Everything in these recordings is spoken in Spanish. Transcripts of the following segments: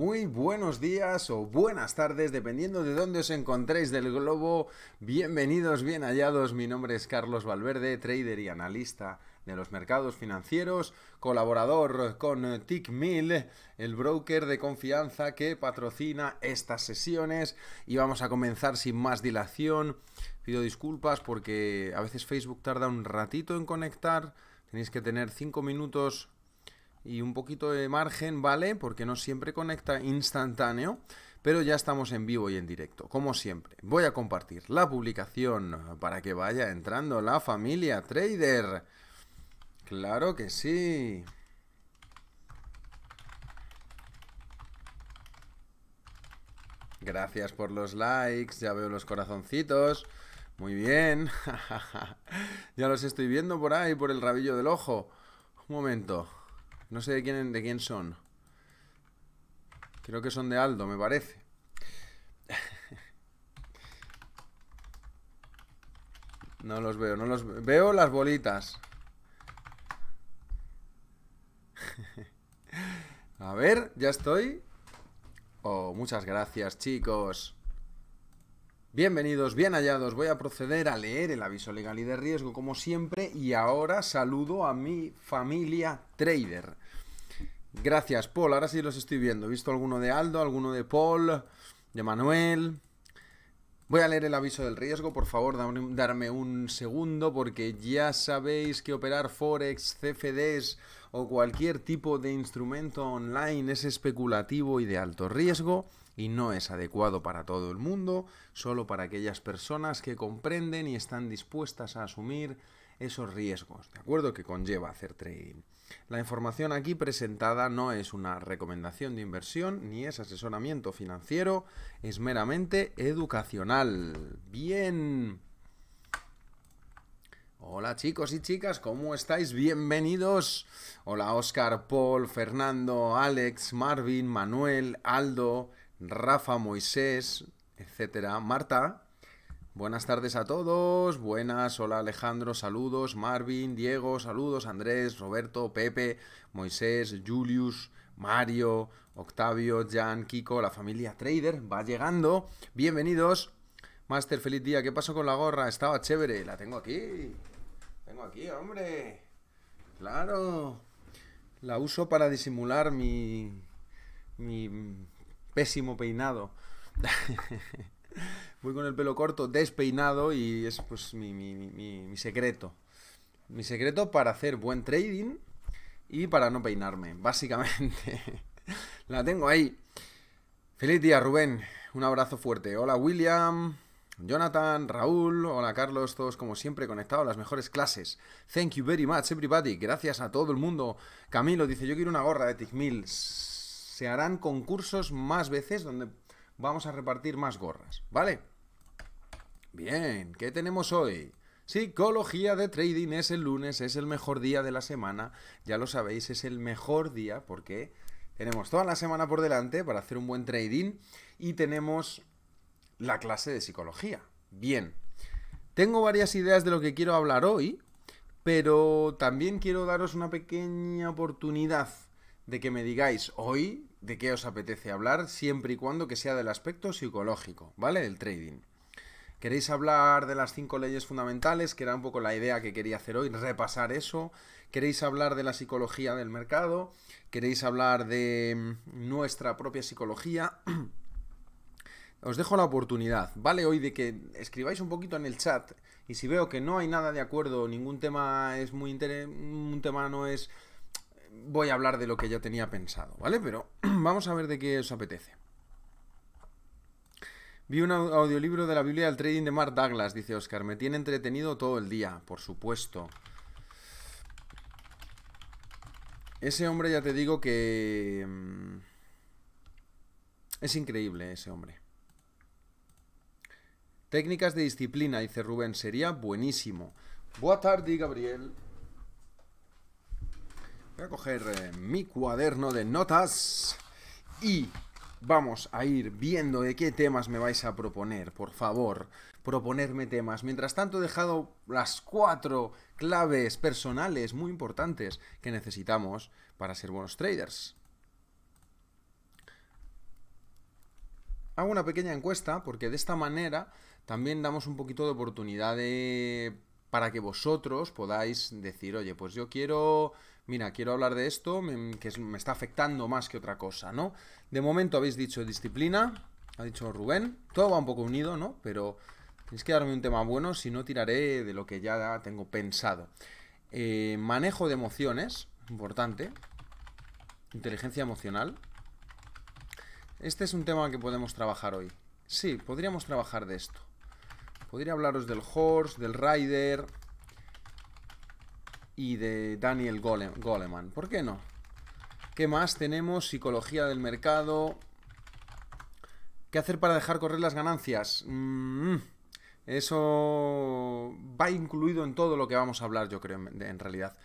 Muy buenos días o buenas tardes, dependiendo de dónde os encontréis del globo. Bienvenidos, bien hallados. Mi nombre es Carlos Valverde, trader y analista de los mercados financieros, colaborador con TickMill, el broker de confianza que patrocina estas sesiones. Y vamos a comenzar sin más dilación. Pido disculpas porque a veces Facebook tarda un ratito en conectar. Tenéis que tener 5 minutos y un poquito de margen, ¿vale? Porque no siempre conecta instantáneo, pero ya estamos en vivo y en directo, como siempre. Voy a compartir la publicación para que vaya entrando la familia trader. Claro que sí. Gracias por los likes, ya veo los corazoncitos. Muy bien. ya los estoy viendo por ahí, por el rabillo del ojo. Un momento. No sé de quién, de quién son. Creo que son de Aldo, me parece. No los veo, no los veo. Veo las bolitas. A ver, ya estoy. Oh, muchas gracias, chicos. Bienvenidos, bien hallados. Voy a proceder a leer el aviso legal y de riesgo como siempre y ahora saludo a mi familia trader. Gracias, Paul. Ahora sí los estoy viendo. He visto alguno de Aldo, alguno de Paul, de Manuel. Voy a leer el aviso del riesgo, por favor, darme un segundo, porque ya sabéis que operar Forex, CFDs o cualquier tipo de instrumento online es especulativo y de alto riesgo y no es adecuado para todo el mundo, solo para aquellas personas que comprenden y están dispuestas a asumir esos riesgos, ¿de acuerdo? Que conlleva hacer trading. La información aquí presentada no es una recomendación de inversión ni es asesoramiento financiero, es meramente educacional. Bien. Hola chicos y chicas, ¿cómo estáis? Bienvenidos. Hola Oscar, Paul, Fernando, Alex, Marvin, Manuel, Aldo, Rafa, Moisés, etcétera. Marta, Buenas tardes a todos, buenas, hola Alejandro, saludos, Marvin, Diego, saludos, Andrés, Roberto, Pepe, Moisés, Julius, Mario, Octavio, Jan, Kiko, la familia Trader va llegando. Bienvenidos. Master, feliz día. ¿Qué pasó con la gorra? Estaba chévere. La tengo aquí. Tengo aquí, hombre. Claro. La uso para disimular mi mi pésimo peinado. voy con el pelo corto, despeinado y es pues mi, secreto. Mi secreto para hacer buen trading y para no peinarme, básicamente. La tengo ahí. Feliz día, Rubén. Un abrazo fuerte. Hola, William. Jonathan, Raúl, hola Carlos, todos como siempre conectados a las mejores clases. Thank you very much, everybody. Gracias a todo el mundo. Camilo dice, yo quiero una gorra de Tickmill. Se harán concursos más veces donde vamos a repartir más gorras, ¿vale? Bien, ¿qué tenemos hoy? Psicología de trading es el lunes, es el mejor día de la semana, ya lo sabéis, es el mejor día porque tenemos toda la semana por delante para hacer un buen trading y tenemos la clase de psicología. Bien, tengo varias ideas de lo que quiero hablar hoy, pero también quiero daros una pequeña oportunidad de que me digáis hoy de qué os apetece hablar, siempre y cuando que sea del aspecto psicológico, ¿vale? Del trading. ¿Queréis hablar de las cinco leyes fundamentales, que era un poco la idea que quería hacer hoy, repasar eso? ¿Queréis hablar de la psicología del mercado? ¿Queréis hablar de mm, nuestra propia psicología? Os dejo la oportunidad, ¿vale? Hoy de que escribáis un poquito en el chat y si veo que no hay nada de acuerdo, ningún tema es muy interesante, un tema no es... Voy a hablar de lo que ya tenía pensado, ¿vale? Pero vamos a ver de qué os apetece. Vi un audiolibro de la Biblia del Trading de Mark Douglas, dice Oscar. Me tiene entretenido todo el día, por supuesto. Ese hombre ya te digo que... Mm, es increíble ese hombre. Técnicas de disciplina, dice Rubén, sería buenísimo. Buenas tardes, Gabriel. Voy a coger eh, mi cuaderno de notas y vamos a ir viendo de qué temas me vais a proponer, por favor, proponerme temas. Mientras tanto he dejado las cuatro claves personales muy importantes que necesitamos para ser buenos traders. Hago una pequeña encuesta porque de esta manera también damos un poquito de oportunidad para que vosotros podáis decir, oye, pues yo quiero mira, quiero hablar de esto, que me está afectando más que otra cosa, ¿no? De momento habéis dicho disciplina, ha dicho Rubén, todo va un poco unido, ¿no? Pero tenéis que darme un tema bueno, si no tiraré de lo que ya tengo pensado. Eh, manejo de emociones, importante. Inteligencia emocional. Este es un tema que podemos trabajar hoy. Sí, podríamos trabajar de esto. Podría hablaros del horse, del rider, y de Daniel Goleman. ¿Por qué no? ¿Qué más tenemos? Psicología del mercado. ¿Qué hacer para dejar correr las ganancias? Mm, eso va incluido en todo lo que vamos a hablar, yo creo, en, realidad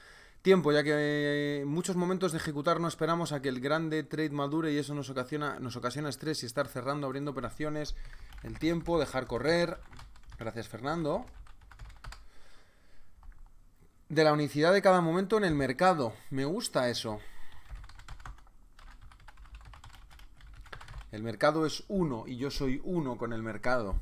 tiempo, ya que eh, muchos momentos de ejecutar no esperamos a que el grande trade madure y eso nos ocasiona, nos ocasiona estrés y estar cerrando, abriendo operaciones, el tiempo, dejar correr. Gracias, Fernando de la unicidad de cada momento en el mercado. Me gusta eso. El mercado es uno y yo soy uno con el mercado.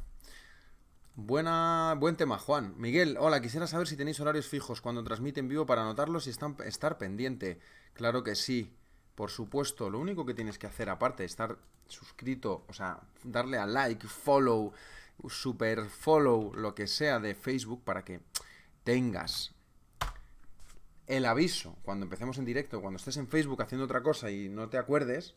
Buena, buen tema, Juan. Miguel, hola, quisiera saber si tenéis horarios fijos cuando transmiten vivo para anotarlos y están, estar pendiente. Claro que sí, por supuesto. Lo único que tienes que hacer, aparte de estar suscrito, o sea, darle a like, follow, super follow, lo que sea de Facebook para que tengas el aviso. Cuando empecemos en directo, cuando estés en Facebook haciendo otra cosa y no te acuerdes,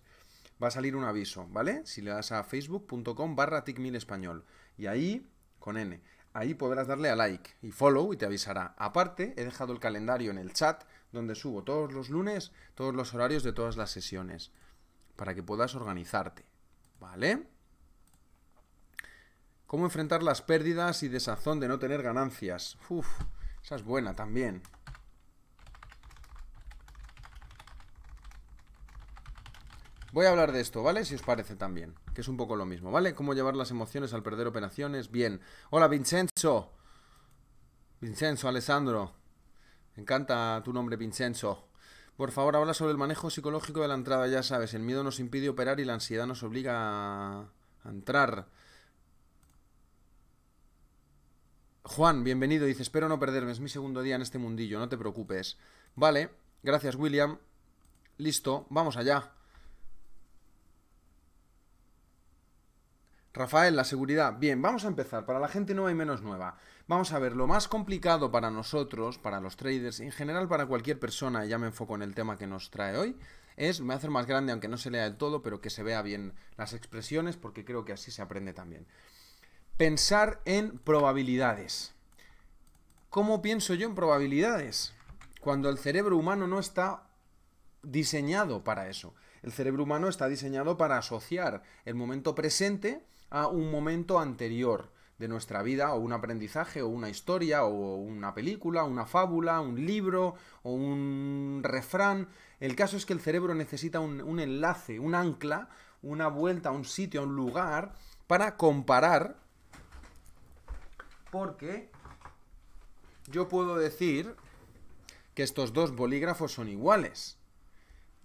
va a salir un aviso, ¿vale? Si le das a facebook.com barra español. Y ahí, con N, ahí podrás darle a like y follow y te avisará. Aparte, he dejado el calendario en el chat donde subo todos los lunes todos los horarios de todas las sesiones para que puedas organizarte, ¿vale? ¿Cómo enfrentar las pérdidas y desazón de no tener ganancias? Uf, esa es buena también. Voy a hablar de esto, ¿vale? Si os parece también, que es un poco lo mismo, ¿vale? Cómo llevar las emociones al perder operaciones. Bien. Hola, Vincenzo. Vincenzo, Alessandro. Me encanta tu nombre, Vincenzo. Por favor, habla sobre el manejo psicológico de la entrada, ya sabes, el miedo nos impide operar y la ansiedad nos obliga a entrar. Juan, bienvenido, dice, espero no perderme, es mi segundo día en este mundillo, no te preocupes. Vale, gracias William. Listo, vamos allá. Rafael, la seguridad. Bien, vamos a empezar. Para la gente nueva y menos nueva. Vamos a ver, lo más complicado para nosotros, para los traders, en general para cualquier persona, ya me enfoco en el tema que nos trae hoy, es, me voy a hacer más grande aunque no se lea del todo, pero que se vea bien las expresiones, porque creo que así se aprende también. Pensar en probabilidades. ¿Cómo pienso yo en probabilidades? Cuando el cerebro humano no está diseñado para eso. El cerebro humano está diseñado para asociar el momento presente a un momento anterior de nuestra vida o un aprendizaje o una historia o una película, una fábula, un libro o un refrán. El caso es que el cerebro necesita un, enlace, un ancla, una vuelta a un sitio, a un lugar para comparar porque yo puedo decir que estos dos bolígrafos son iguales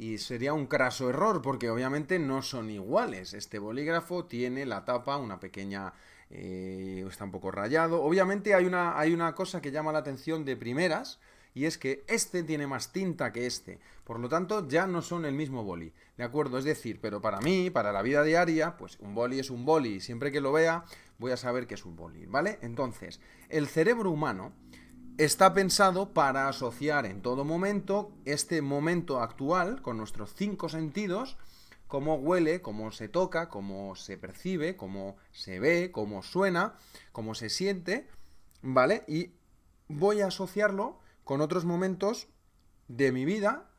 y sería un craso error porque obviamente no son iguales. Este bolígrafo tiene la tapa, una pequeña... Eh, está un poco rayado. Obviamente hay una, hay una cosa que llama la atención de primeras y es que este tiene más tinta que este. Por lo tanto, ya no son el mismo boli. ¿De acuerdo? Es decir, pero para mí, para la vida diaria, pues un boli es un boli. Siempre que lo vea, voy a saber que es un boli, ¿vale? Entonces, el cerebro humano Está pensado para asociar en todo momento este momento actual con nuestros cinco sentidos, cómo huele, cómo se toca, cómo se percibe, cómo se ve, cómo suena, cómo se siente, ¿vale? Y voy a asociarlo con otros momentos de mi vida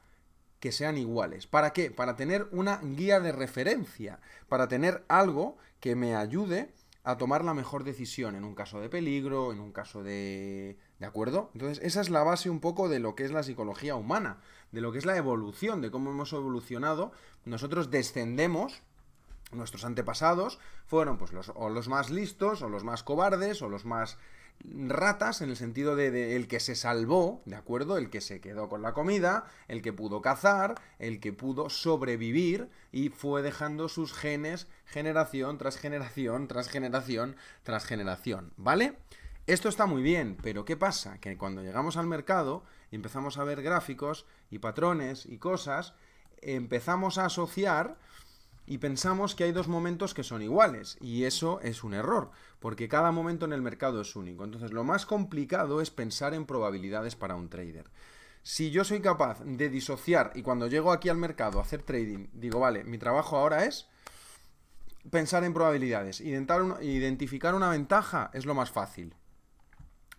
que sean iguales. ¿Para qué? Para tener una guía de referencia, para tener algo que me ayude a tomar la mejor decisión en un caso de peligro, en un caso de ¿De acuerdo? Entonces, esa es la base un poco de lo que es la psicología humana, de lo que es la evolución, de cómo hemos evolucionado. Nosotros descendemos, nuestros antepasados fueron pues los, o los más listos, o los más cobardes, o los más ratas en el sentido de, de, el que se salvó, ¿de acuerdo? El que se quedó con la comida, el que pudo cazar, el que pudo sobrevivir y fue dejando sus genes generación tras generación, tras generación, tras generación, ¿vale? Esto está muy bien, pero ¿qué pasa? Que cuando llegamos al mercado y empezamos a ver gráficos y patrones y cosas, empezamos a asociar y pensamos que hay dos momentos que son iguales y eso es un error, porque cada momento en el mercado es único. Entonces lo más complicado es pensar en probabilidades para un trader. Si yo soy capaz de disociar y cuando llego aquí al mercado a hacer trading, digo, vale, mi trabajo ahora es pensar en probabilidades, identificar una ventaja es lo más fácil.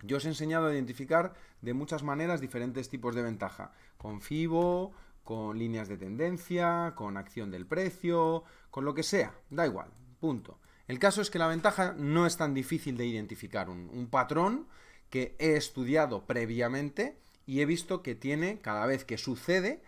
Yo os he enseñado a identificar de muchas maneras diferentes tipos de ventaja, con FIBO, con líneas de tendencia, con acción del precio, con lo que sea, da igual, punto. El caso es que la ventaja no es tan difícil de identificar, un, patrón que he estudiado previamente y he visto que tiene, cada vez que sucede,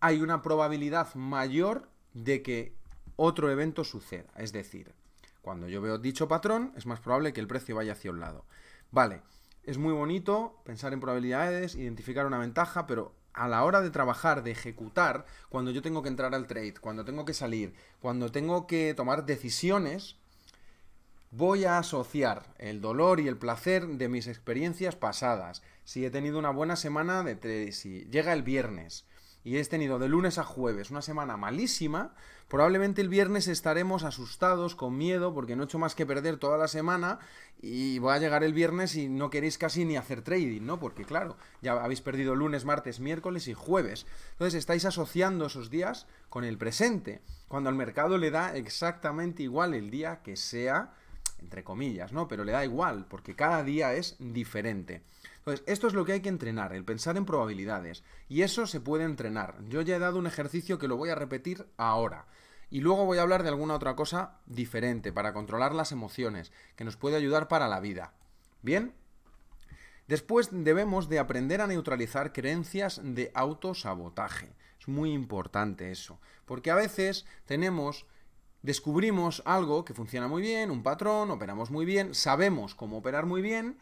hay una probabilidad mayor de que otro evento suceda. Es decir, cuando yo veo dicho patrón, es más probable que el precio vaya hacia un lado. Vale, es muy bonito pensar en probabilidades, identificar una ventaja, pero a la hora de trabajar, de ejecutar, cuando yo tengo que entrar al trade, cuando tengo que salir, cuando tengo que tomar decisiones, voy a asociar el dolor y el placer de mis experiencias pasadas. Si he tenido una buena semana de trade, si llega el viernes y he tenido de lunes a jueves una semana malísima, probablemente el viernes estaremos asustados, con miedo, porque no he hecho más que perder toda la semana y voy a llegar el viernes y no queréis casi ni hacer trading, ¿no? Porque claro, ya habéis perdido lunes, martes, miércoles y jueves. Entonces estáis asociando esos días con el presente, cuando al mercado le da exactamente igual el día que sea, entre comillas, ¿no? Pero le da igual, porque cada día es diferente. Entonces, esto es lo que hay que entrenar, el pensar en probabilidades. Y eso se puede entrenar. Yo ya he dado un ejercicio que lo voy a repetir ahora. Y luego voy a hablar de alguna otra cosa diferente para controlar las emociones, que nos puede ayudar para la vida. ¿Bien? Después debemos de aprender a neutralizar creencias de autosabotaje. Es muy importante eso, porque a veces tenemos descubrimos algo que funciona muy bien, un patrón, operamos muy bien, sabemos cómo operar muy bien,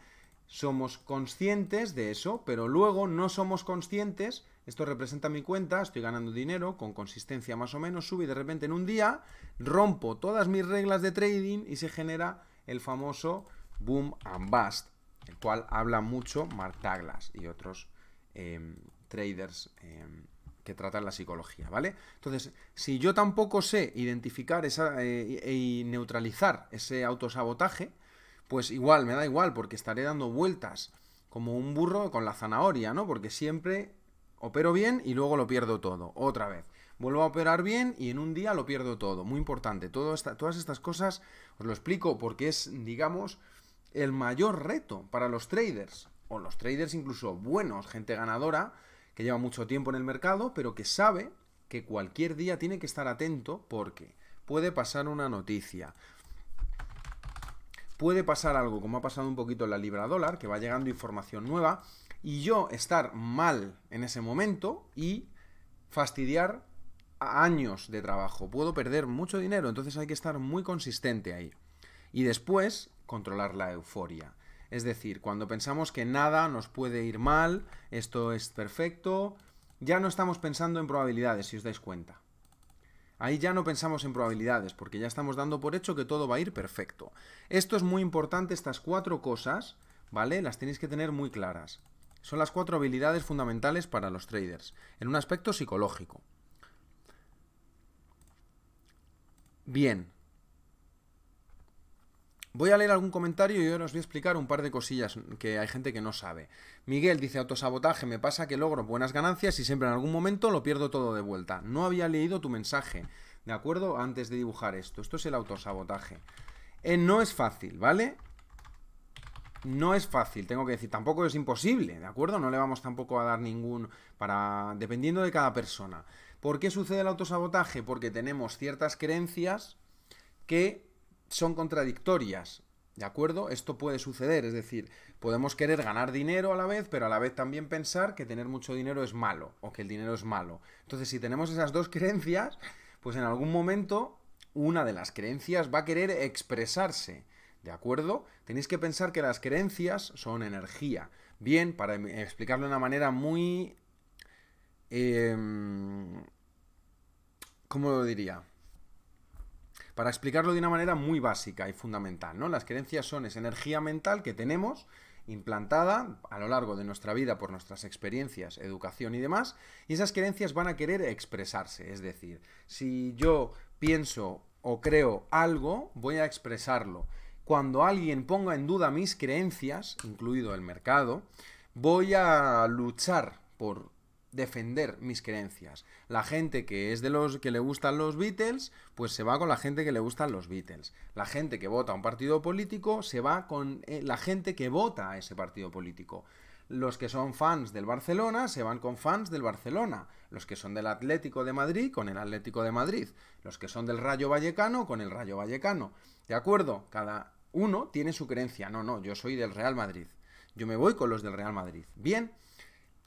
somos conscientes de eso, pero luego no somos conscientes, esto representa mi cuenta, estoy ganando dinero con consistencia más o menos, sube y de repente en un día rompo todas mis reglas de trading y se genera el famoso boom and bust, el cual habla mucho Mark Douglas y otros em, traders em, que tratan la psicología, ¿vale? Entonces, si yo tampoco sé identificar esa, eh, y neutralizar ese autosabotaje, pues igual, me da igual, porque estaré dando vueltas como un burro con la zanahoria, ¿no? Porque siempre opero bien y luego lo pierdo todo, otra vez. Vuelvo a operar bien y en un día lo pierdo todo, muy importante. todas estas cosas os lo explico porque es, digamos, el mayor reto para los traders, o los traders incluso buenos, gente ganadora, que lleva mucho tiempo en el mercado, pero que sabe que cualquier día tiene que estar atento porque puede pasar una noticia, puede pasar algo, como ha pasado un poquito en la libra dólar, que va llegando información nueva, y yo estar mal en ese momento y fastidiar años de trabajo. Puedo perder mucho dinero, entonces hay que estar muy consistente ahí. Y después, controlar la euforia. Es decir, cuando pensamos que nada nos puede ir mal, esto es perfecto, ya no estamos pensando en probabilidades, si os dais cuenta. Ahí ya no pensamos en probabilidades, porque ya estamos dando por hecho que todo va a ir perfecto. Esto es muy importante, estas cuatro cosas, ¿vale? Las tenéis que tener muy claras. Son las cuatro habilidades fundamentales para los traders, en un aspecto psicológico. Bien, Voy a leer algún comentario y ahora os voy a explicar un par de cosillas que hay gente que no sabe. Miguel dice autosabotaje, me pasa que logro buenas ganancias y siempre en algún momento lo pierdo todo de vuelta. No había leído tu mensaje, ¿de acuerdo? Antes de dibujar esto. Esto es el autosabotaje. Eh, no es fácil, ¿vale? No es fácil, tengo que decir, tampoco es imposible, ¿de acuerdo? No le vamos tampoco a dar ningún para dependiendo de cada persona. ¿Por qué sucede el autosabotaje? Porque tenemos ciertas creencias que son contradictorias. ¿De acuerdo? Esto puede suceder, es decir, podemos querer ganar dinero a la vez, pero a la vez también pensar que tener mucho dinero es malo o que el dinero es malo. Entonces, si tenemos esas dos creencias, pues en algún momento una de las creencias va a querer expresarse. ¿De acuerdo? Tenéis que pensar que las creencias son energía. Bien, para em, explicarlo de una manera muy... Em, ¿Cómo lo diría? Para explicarlo de una manera muy básica y fundamental, ¿no? Las creencias son esa energía mental que tenemos implantada a lo largo de nuestra vida por nuestras experiencias, educación y demás, y esas creencias van a querer expresarse, es decir, si yo pienso o creo algo, voy a expresarlo. Cuando alguien ponga en duda mis creencias, incluido el mercado, voy a luchar por defender mis creencias. La gente que es de los que le gustan los Beatles, pues se va con la gente que le gustan los Beatles. La gente que vota a un partido político se va con eh, la gente que vota a ese partido político. Los que son fans del Barcelona se van con fans del Barcelona. Los que son del Atlético de Madrid con el Atlético de Madrid. Los que son del Rayo Vallecano con el Rayo Vallecano. ¿De acuerdo? Cada uno tiene su creencia. No, no, yo soy del Real Madrid. Yo me voy con los del Real Madrid. Bien,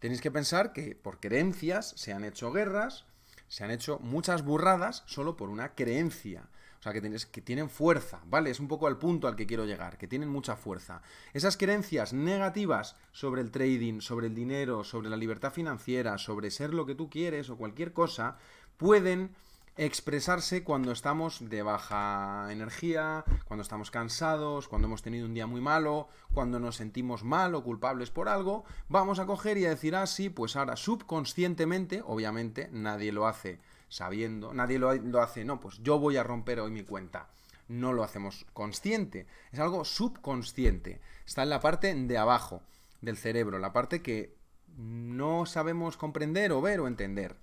Tenéis que pensar que por creencias se han hecho guerras, se han hecho muchas burradas solo por una creencia. O sea, que, que tienen fuerza, ¿vale? Es un poco al punto al que quiero llegar, que tienen mucha fuerza. Esas creencias negativas sobre el trading, sobre el dinero, sobre la libertad financiera, sobre ser lo que tú quieres o cualquier cosa, pueden expresarse cuando estamos de baja energía, cuando estamos cansados, cuando hemos tenido un día muy malo, cuando nos sentimos mal o culpables por algo, vamos a coger y a decir así, ah, sí, pues ahora subconscientemente, obviamente nadie lo hace sabiendo, nadie lo, lo hace, no, pues yo voy a romper hoy mi cuenta. No lo hacemos consciente, es algo subconsciente, está en la parte de abajo del cerebro, la parte que no sabemos comprender o ver o entender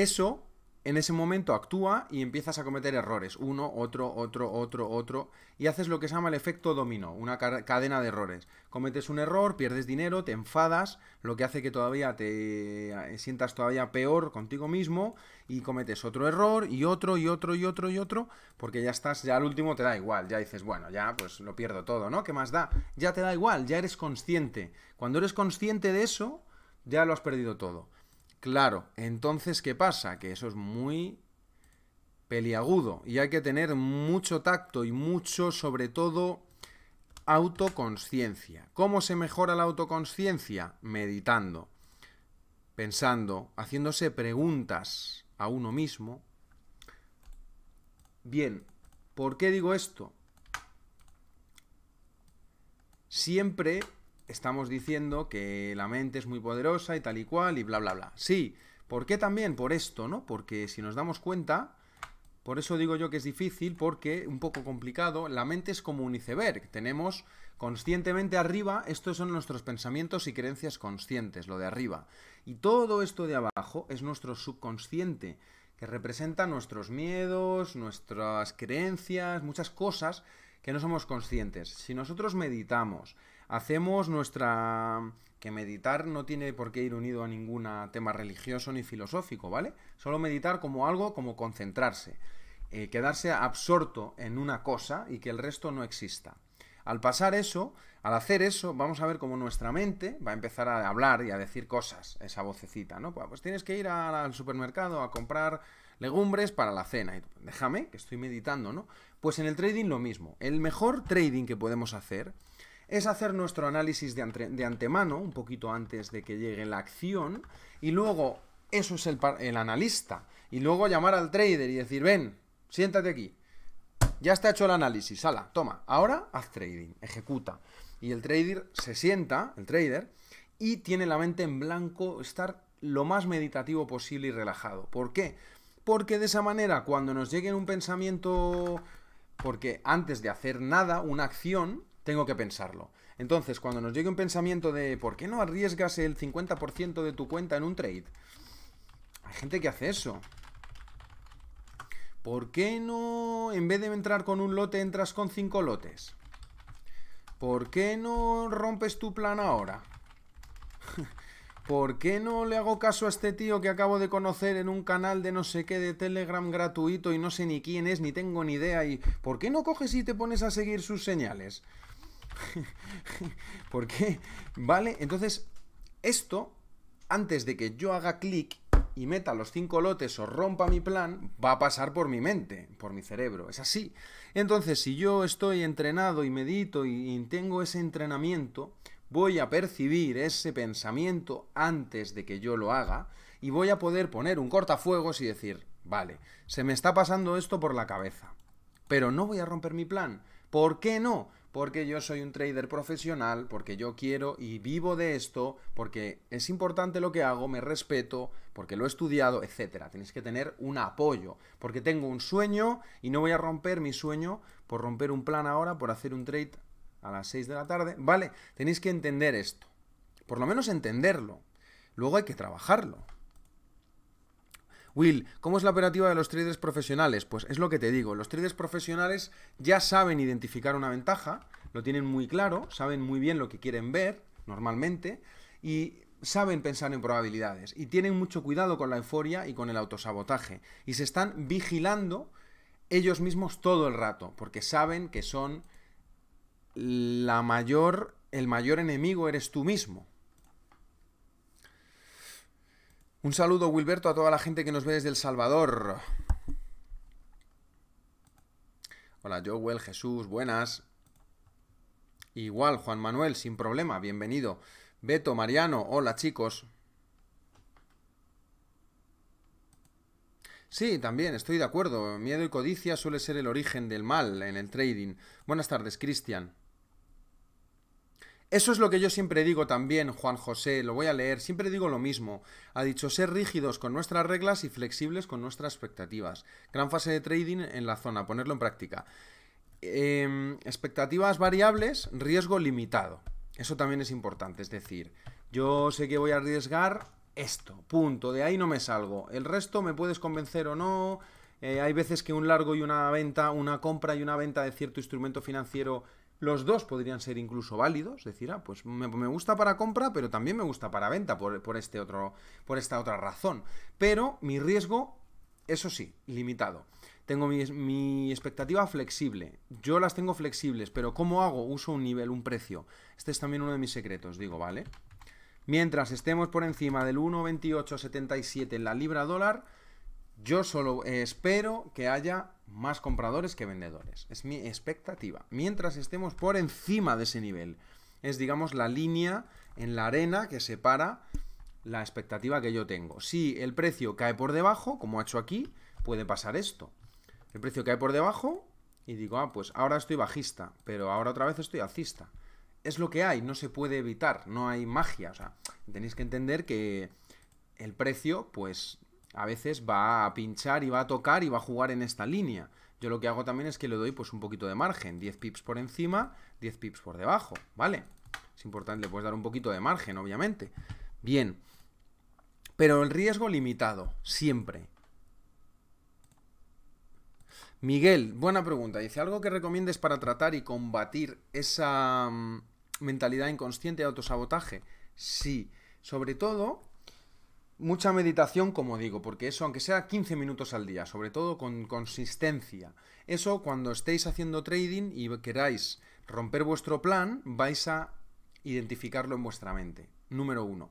eso en ese momento actúa y empiezas a cometer errores, uno, otro, otro, otro, otro, y haces lo que se llama el efecto dominó, una cadena de errores. Cometes un error, pierdes dinero, te enfadas, lo que hace que todavía te eh, sientas todavía peor contigo mismo y cometes otro error y otro y otro y otro y otro, porque ya estás, ya al último te da igual, ya dices, bueno, ya pues lo pierdo todo, ¿no? ¿Qué más da? Ya te da igual, ya eres consciente. Cuando eres consciente de eso, ya lo has perdido todo. Claro, entonces, ¿qué pasa? Que eso es muy peliagudo y hay que tener mucho tacto y mucho, sobre todo, autoconciencia. ¿Cómo se mejora la autoconciencia? Meditando, pensando, haciéndose preguntas a uno mismo. Bien, ¿por qué digo esto? Siempre estamos diciendo que la mente es muy poderosa y tal y cual y bla, bla, bla. Sí, ¿por qué también? Por esto, ¿no? Porque si nos damos cuenta, por eso digo yo que es difícil, porque un poco complicado, la mente es como un iceberg. Tenemos conscientemente arriba, estos son nuestros pensamientos y creencias conscientes, lo de arriba. Y todo esto de abajo es nuestro subconsciente, que representa nuestros miedos, nuestras creencias, muchas cosas que no somos conscientes. Si nosotros meditamos, Hacemos nuestra... que meditar no tiene por qué ir unido a ningún tema religioso ni filosófico, ¿vale? Solo meditar como algo, como concentrarse, eh, quedarse absorto en una cosa y que el resto no exista. Al pasar eso, al hacer eso, vamos a ver cómo nuestra mente va a empezar a hablar y a decir cosas, esa vocecita, ¿no? Pues, pues tienes que ir al supermercado a comprar legumbres para la cena. Y, déjame, que estoy meditando, ¿no? Pues en el trading lo mismo. El mejor trading que podemos hacer es hacer nuestro análisis de, antemano, un poquito antes de que llegue la acción, y luego eso es el, el analista, y luego llamar al trader y decir, ven, siéntate aquí, ya está hecho el análisis, hala, toma, ahora haz trading, ejecuta. Y el trader se sienta, el trader, y tiene la mente en blanco, estar lo más meditativo posible y relajado. ¿Por qué? Porque de esa manera, cuando nos llegue un pensamiento, porque antes de hacer nada, una acción, tengo que pensarlo. Entonces, cuando nos llegue un pensamiento de ¿por qué no arriesgas el 50% de tu cuenta en un trade? Hay gente que hace eso. ¿Por qué no, en vez de entrar con un lote, entras con cinco lotes? ¿Por qué no rompes tu plan ahora? ¿Por qué no le hago caso a este tío que acabo de conocer en un canal de no sé qué de Telegram gratuito y no sé ni quién es, ni tengo ni idea? ¿Y por qué no coges y te pones a seguir sus señales? ¿Por qué? ¿Vale? Entonces, esto, antes de que yo haga clic y meta los cinco lotes o rompa mi plan, va a pasar por mi mente, por mi cerebro. Es así. Entonces, si yo estoy entrenado y medito y tengo ese entrenamiento, voy a percibir ese pensamiento antes de que yo lo haga y voy a poder poner un cortafuegos y decir, vale, se me está pasando esto por la cabeza, pero no voy a romper mi plan. ¿Por qué no? porque yo soy un trader profesional, porque yo quiero y vivo de esto, porque es importante lo que hago, me respeto, porque lo he estudiado, etcétera. Tenéis que tener un apoyo, porque tengo un sueño y no voy a romper mi sueño por romper un plan ahora, por hacer un trade a las 6 de la tarde, ¿vale? Tenéis que entender esto, por lo menos entenderlo. Luego hay que trabajarlo. Will, ¿cómo es la operativa de los traders profesionales? Pues es lo que te digo, los traders profesionales ya saben identificar una ventaja, lo tienen muy claro, saben muy bien lo que quieren ver normalmente y saben pensar en probabilidades y tienen mucho cuidado con la euforia y con el autosabotaje y se están vigilando ellos mismos todo el rato porque saben que son la mayor el mayor enemigo eres tú mismo un saludo, Wilberto, a toda la gente que nos ve desde El Salvador. Hola, Joel, Jesús, buenas. Igual, Juan Manuel, sin problema, bienvenido. Beto, Mariano, hola chicos. Sí, también, estoy de acuerdo. Miedo y codicia suele ser el origen del mal en el trading. Buenas tardes, Cristian. Eso es lo que yo siempre digo también, Juan José, lo voy a leer, siempre digo lo mismo. Ha dicho ser rígidos con nuestras reglas y flexibles con nuestras expectativas. Gran fase de trading en la zona, ponerlo en práctica. Em, expectativas variables, riesgo limitado. Eso también es importante, es decir, yo sé que voy a arriesgar esto, punto, de ahí no me salgo. El resto me puedes convencer o no. Eh, hay veces que un largo y una venta, una compra y una venta de cierto instrumento financiero los dos podrían ser incluso válidos, decir, ah, pues me, gusta para compra, pero también me gusta para venta por, este otro, por esta otra razón. Pero mi riesgo, eso sí, limitado. Tengo mi, mi expectativa flexible. Yo las tengo flexibles, pero ¿cómo hago? Uso un nivel, un precio. Este es también uno de mis secretos. Digo, vale. Mientras estemos por encima del 1,2877 en la libra dólar, yo solo eh, espero que haya más compradores que vendedores. Es mi expectativa. Mientras estemos por encima de ese nivel. Es, digamos, la línea en la arena que separa la expectativa que yo tengo. Si el precio cae por debajo, como ha hecho aquí, puede pasar esto. El precio cae por debajo y digo, ah, pues ahora estoy bajista, pero ahora otra vez estoy alcista. Es lo que hay, no se puede evitar, no hay magia. O sea, tenéis que entender que el precio, pues a veces va a pinchar y va a tocar y va a jugar en esta línea. Yo lo que hago también es que le doy pues un poquito de margen, 10 pips por encima, 10 pips por debajo, ¿vale? Es importante, le puedes dar un poquito de margen, obviamente. Bien, pero el riesgo limitado, siempre. Miguel, buena pregunta. Dice, ¿algo que recomiendes para tratar y combatir esa mm, mentalidad inconsciente de autosabotaje? Sí, sobre todo Mucha meditación, como digo, porque eso, aunque sea 15 minutos al día, sobre todo con consistencia. Eso cuando estéis haciendo trading y queráis romper vuestro plan, vais a identificarlo en vuestra mente. Número uno.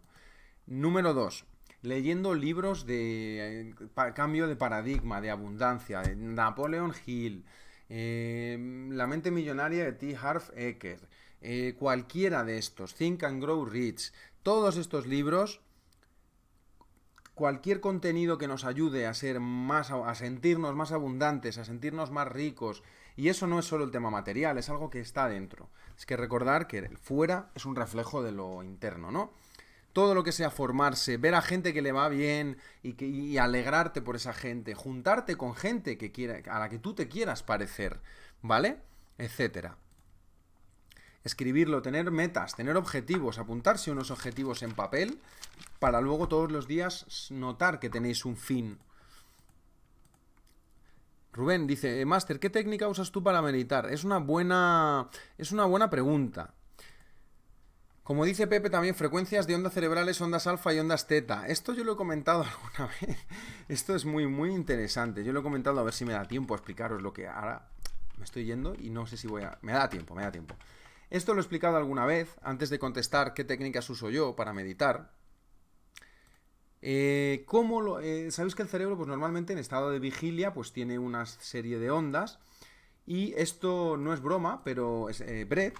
Número dos, leyendo libros de eh, cambio de paradigma, de abundancia, de eh, Napoleon Hill, eh, La mente millonaria de T. Harf Eker, cualquiera de estos, Think and Grow Rich, todos estos libros cualquier contenido que nos ayude a ser más a sentirnos más abundantes, a sentirnos más ricos, y eso no es solo el tema material, es algo que está dentro. Es que recordar que el fuera es un reflejo de lo interno, ¿no? Todo lo que sea formarse, ver a gente que le va bien y, que, alegrarte por esa gente, juntarte con gente que quiera, a la que tú te quieras parecer, ¿vale? Etcétera escribirlo, tener metas, tener objetivos, apuntarse unos objetivos en papel para luego todos los días notar que tenéis un fin. Rubén dice, eh, Master, ¿qué técnica usas tú para meditar? Es una buena, es una buena pregunta. Como dice Pepe, también frecuencias de ondas cerebrales, ondas alfa y ondas teta. Esto yo lo he comentado alguna vez. Esto es muy, muy interesante. Yo lo he comentado a ver si me da tiempo a explicaros lo que ahora me estoy yendo y no sé si voy a... Me da tiempo, me da tiempo. Esto lo he explicado alguna vez, antes de contestar qué técnicas uso yo para meditar. Eh, ¿cómo lo, eh, Sabéis que el cerebro, pues normalmente en estado de vigilia, pues tiene una serie de ondas. Y esto no es broma, pero es, eh, Brett,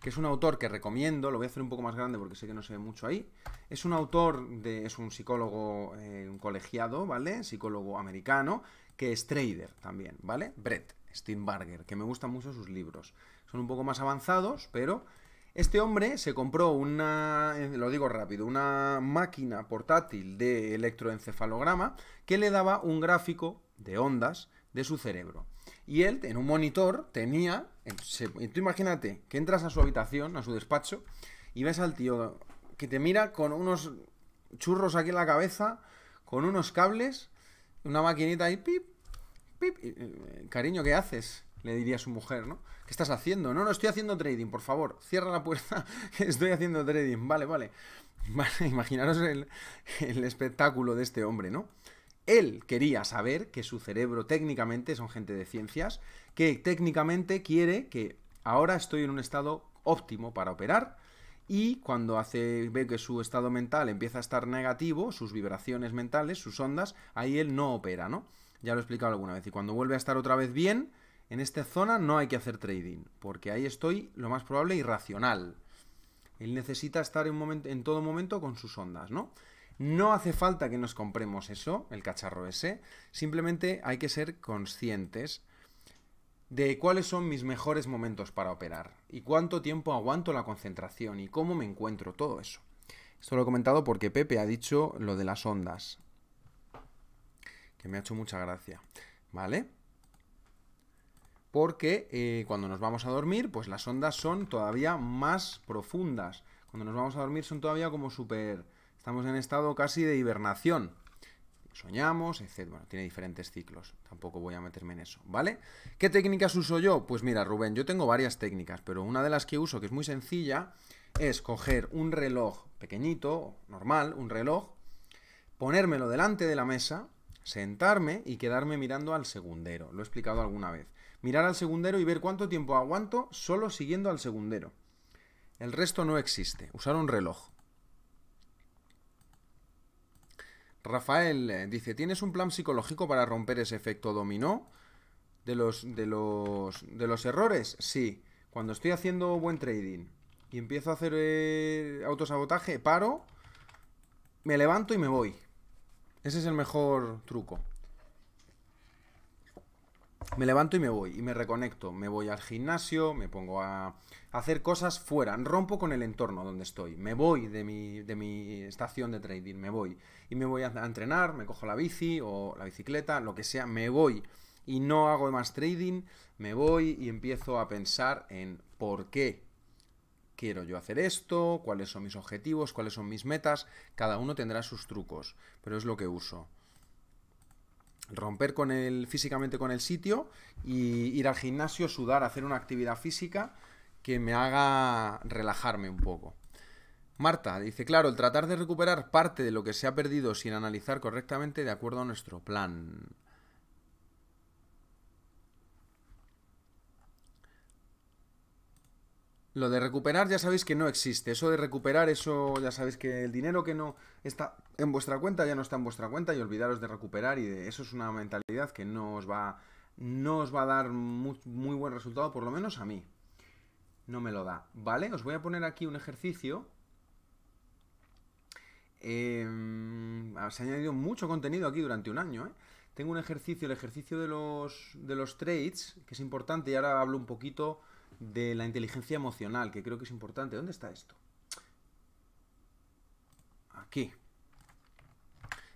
que es un autor que recomiendo, lo voy a hacer un poco más grande porque sé que no se ve mucho ahí. Es un autor, de, es un psicólogo, colegiado, ¿vale? Psicólogo americano, que es trader también, ¿vale? Brett. Barger, que me gustan mucho sus libros. Son un poco más avanzados, pero este hombre se compró una, eh, lo digo rápido, una máquina portátil de electroencefalograma que le daba un gráfico de ondas de su cerebro. Y él en un monitor tenía, tú imagínate que entras a su habitación, a su despacho, y ves al tío que te mira con unos churros aquí en la cabeza, con unos cables, una maquinita y pip, pip, eh, cariño, ¿qué haces? Le diría a su mujer, ¿no? ¿Qué estás haciendo? No, no, estoy haciendo trading, por favor, cierra la puerta, estoy haciendo trading, vale, vale. imaginaros el, el espectáculo de este hombre, ¿no? Él quería saber que su cerebro técnicamente, son gente de ciencias, que técnicamente quiere que ahora estoy en un estado óptimo para operar y cuando hace, ve que su estado mental empieza a estar negativo, sus vibraciones mentales, sus ondas, ahí él no opera, ¿no? Ya lo he explicado alguna vez. Y cuando vuelve a estar otra vez bien, en esta zona no hay que hacer trading, porque ahí estoy lo más probable irracional. Él necesita estar en, en todo momento con sus ondas, ¿no? No hace falta que nos compremos eso, el cacharro ese, simplemente hay que ser conscientes de cuáles son mis mejores momentos para operar y cuánto tiempo aguanto la concentración y cómo me encuentro todo eso. Esto lo he comentado porque Pepe ha dicho lo de las ondas me ha hecho mucha gracia, ¿vale? Porque eh, cuando nos vamos a dormir, pues las ondas son todavía más profundas. Cuando nos vamos a dormir son todavía como súper... Estamos en estado casi de hibernación. Soñamos, etc. Bueno, tiene diferentes ciclos. Tampoco voy a meterme en eso, ¿vale? ¿Qué técnicas uso yo? Pues mira, Rubén, yo tengo varias técnicas, pero una de las que uso, que es muy sencilla, es coger un reloj pequeñito, normal, un reloj, ponérmelo delante de la mesa sentarme y quedarme mirando al segundero. Lo he explicado alguna vez. Mirar al segundero y ver cuánto tiempo aguanto solo siguiendo al segundero. El resto no existe. Usar un reloj. Rafael eh, dice, ¿tienes un plan psicológico para romper ese efecto dominó de los, de los, de los errores? Sí. Cuando estoy haciendo buen trading y empiezo a hacer eh, autosabotaje, paro, me levanto y me voy. Ese es el mejor truco. Me levanto y me voy, y me reconecto. Me voy al gimnasio, me pongo a hacer cosas fuera, rompo con el entorno donde estoy. Me voy de mi, estación de trading, me voy. Y me voy a entrenar, me cojo la bici o la bicicleta, lo que sea, me voy. Y no hago más trading, me voy y empiezo a pensar en por qué quiero yo hacer esto, cuáles son mis objetivos, cuáles son mis metas, cada uno tendrá sus trucos, pero es lo que uso. Romper con físicamente con el sitio y ir al gimnasio, sudar, hacer una actividad física que me haga relajarme un poco. Marta dice, claro, el tratar de recuperar parte de lo que se ha perdido sin analizar correctamente de acuerdo a nuestro plan. Lo de recuperar ya sabéis que no existe. Eso de recuperar, eso ya sabéis que el dinero que no está en vuestra cuenta ya no está en vuestra cuenta y olvidaros de recuperar y de eso es una mentalidad que no os va, no os va a dar muy, buen resultado, por lo menos a mí. No me lo da, ¿vale? Os voy a poner aquí un ejercicio. Em, se ha añadido mucho contenido aquí durante un año, ¿eh? Tengo un ejercicio, el ejercicio de los, de los trades, que es importante y ahora hablo un poquito de la inteligencia emocional, que creo que es importante. ¿Dónde está esto? Aquí.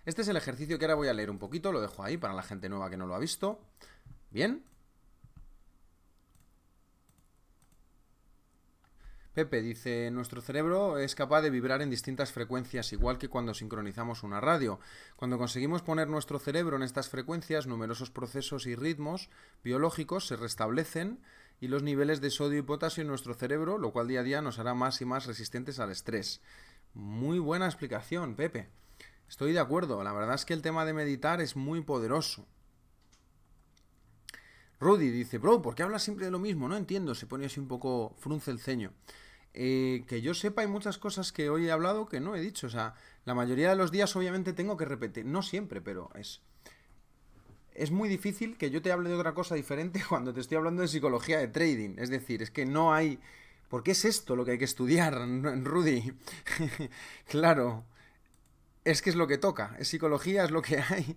Este es el ejercicio que ahora voy a leer un poquito, lo dejo ahí para la gente nueva que no lo ha visto. Bien. Pepe dice, nuestro cerebro es capaz de vibrar en distintas frecuencias, igual que cuando sincronizamos una radio. Cuando conseguimos poner nuestro cerebro en estas frecuencias, numerosos procesos y ritmos biológicos se restablecen y los niveles de sodio y potasio en nuestro cerebro, lo cual día a día nos hará más y más resistentes al estrés. Muy buena explicación, Pepe. Estoy de acuerdo, la verdad es que el tema de meditar es muy poderoso. Rudy dice, bro, ¿por qué hablas siempre de lo mismo? No entiendo, se pone así un poco frunce el ceño. Eh, que yo sepa, hay muchas cosas que hoy he hablado que no he dicho. O sea, la mayoría de los días obviamente tengo que repetir, no siempre, pero es es muy difícil que yo te hable de otra cosa diferente cuando te estoy hablando de psicología de trading. Es decir, es que no hay... ¿Por qué es esto lo que hay que estudiar, Rudy? claro, es que es lo que toca, es psicología, es lo que hay.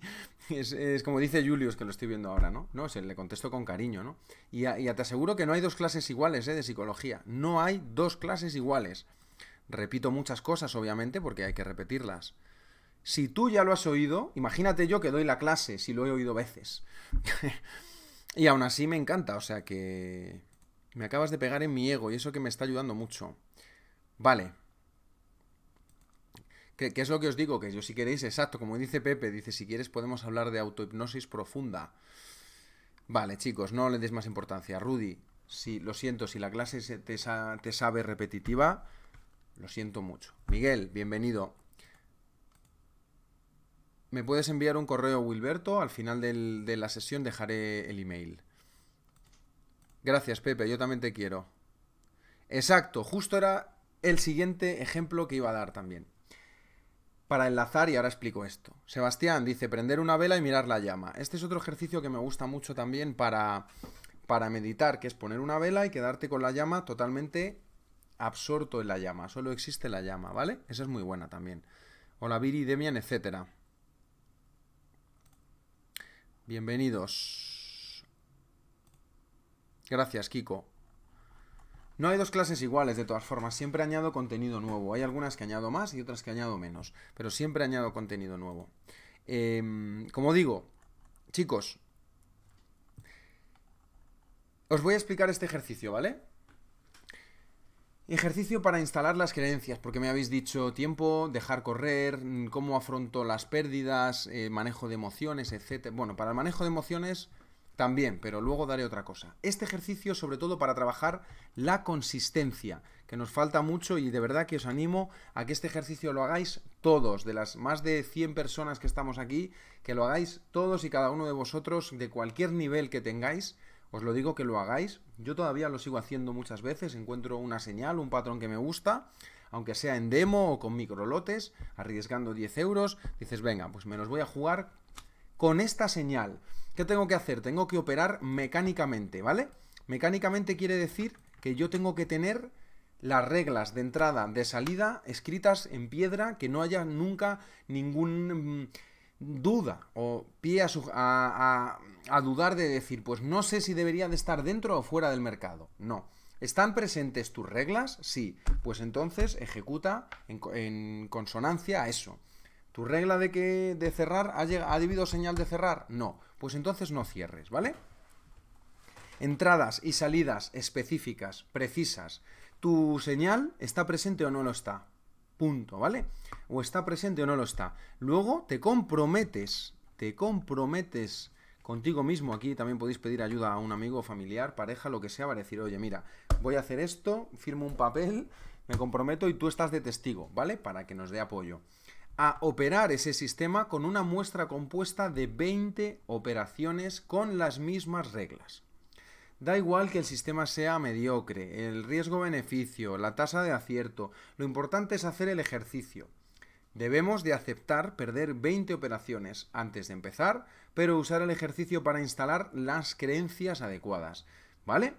Es, como dice Julius, que lo estoy viendo ahora, ¿no? No, se le contesto con cariño, ¿no? Y, te aseguro que no hay dos clases iguales ¿eh? de psicología. No hay dos clases iguales. Repito muchas cosas, obviamente, porque hay que repetirlas si tú ya lo has oído, imagínate yo que doy la clase si lo he oído veces. y aún así me encanta, o sea que me acabas de pegar en mi ego y eso que me está ayudando mucho. Vale. ¿Qué, es lo que os digo? Que yo si queréis, exacto, como dice Pepe, dice, si quieres podemos hablar de autohipnosis profunda. Vale, chicos, no le des más importancia. Rudy, si, lo siento, si la clase te, te sabe repetitiva, lo siento mucho. Miguel, bienvenido. Me puedes enviar un correo, Wilberto. Al final de la sesión dejaré el email. Gracias, Pepe. Yo también te quiero. Exacto. Justo era el siguiente ejemplo que iba a dar también. Para enlazar, y ahora explico esto. Sebastián dice prender una vela y mirar la llama. Este es otro ejercicio que me gusta mucho también para, para meditar, que es poner una vela y quedarte con la llama totalmente absorto en la llama. Solo existe la llama, ¿vale? Esa es muy buena también. Hola, la etcétera. Bienvenidos. Gracias, Kiko. No hay dos clases iguales, de todas formas. Siempre añado contenido nuevo. Hay algunas que añado más y otras que añado menos. Pero siempre añado contenido nuevo. Em, como digo, chicos, os voy a explicar este ejercicio, ¿vale? Ejercicio para instalar las creencias, porque me habéis dicho tiempo, dejar correr, mm, cómo afronto las pérdidas, eh, manejo de emociones, etc. Bueno, para el manejo de emociones también, pero luego daré otra cosa. Este ejercicio sobre todo para trabajar la consistencia, que nos falta mucho y de verdad que os animo a que este ejercicio lo hagáis todos, de las más de 100 personas que estamos aquí, que lo hagáis todos y cada uno de vosotros de cualquier nivel que tengáis os lo digo que lo hagáis. Yo todavía lo sigo haciendo muchas veces. Encuentro una señal, un patrón que me gusta, aunque sea en demo o con microlotes, arriesgando 10 euros. Dices, venga, pues me los voy a jugar con esta señal. ¿Qué tengo que hacer? Tengo que operar mecánicamente, ¿vale? Mecánicamente quiere decir que yo tengo que tener las reglas de entrada, de salida, escritas en piedra, que no haya nunca ningún mm, duda o pie a, dudar de decir, pues no sé si debería de estar dentro o fuera del mercado. No. ¿Están presentes tus reglas? Sí. Pues entonces ejecuta en, consonancia a eso. ¿Tu regla de que de cerrar ha, ha debido señal de cerrar? No. Pues entonces no cierres, ¿vale? Entradas y salidas específicas, precisas. ¿Tu señal está presente o no lo está? Punto, ¿vale? O está presente o no lo está. Luego te comprometes, te comprometes contigo mismo. Aquí también podéis pedir ayuda a un amigo, familiar, pareja, lo que sea, para decir, oye, mira, voy a hacer esto, firmo un papel, me comprometo y tú estás de testigo, ¿vale? Para que nos dé apoyo. A operar ese sistema con una muestra compuesta de 20 operaciones con las mismas reglas. Da igual que el sistema sea mediocre, el riesgo-beneficio, la tasa de acierto, lo importante es hacer el ejercicio. Debemos de aceptar perder 20 operaciones antes de empezar, pero usar el ejercicio para instalar las creencias adecuadas. ¿Vale?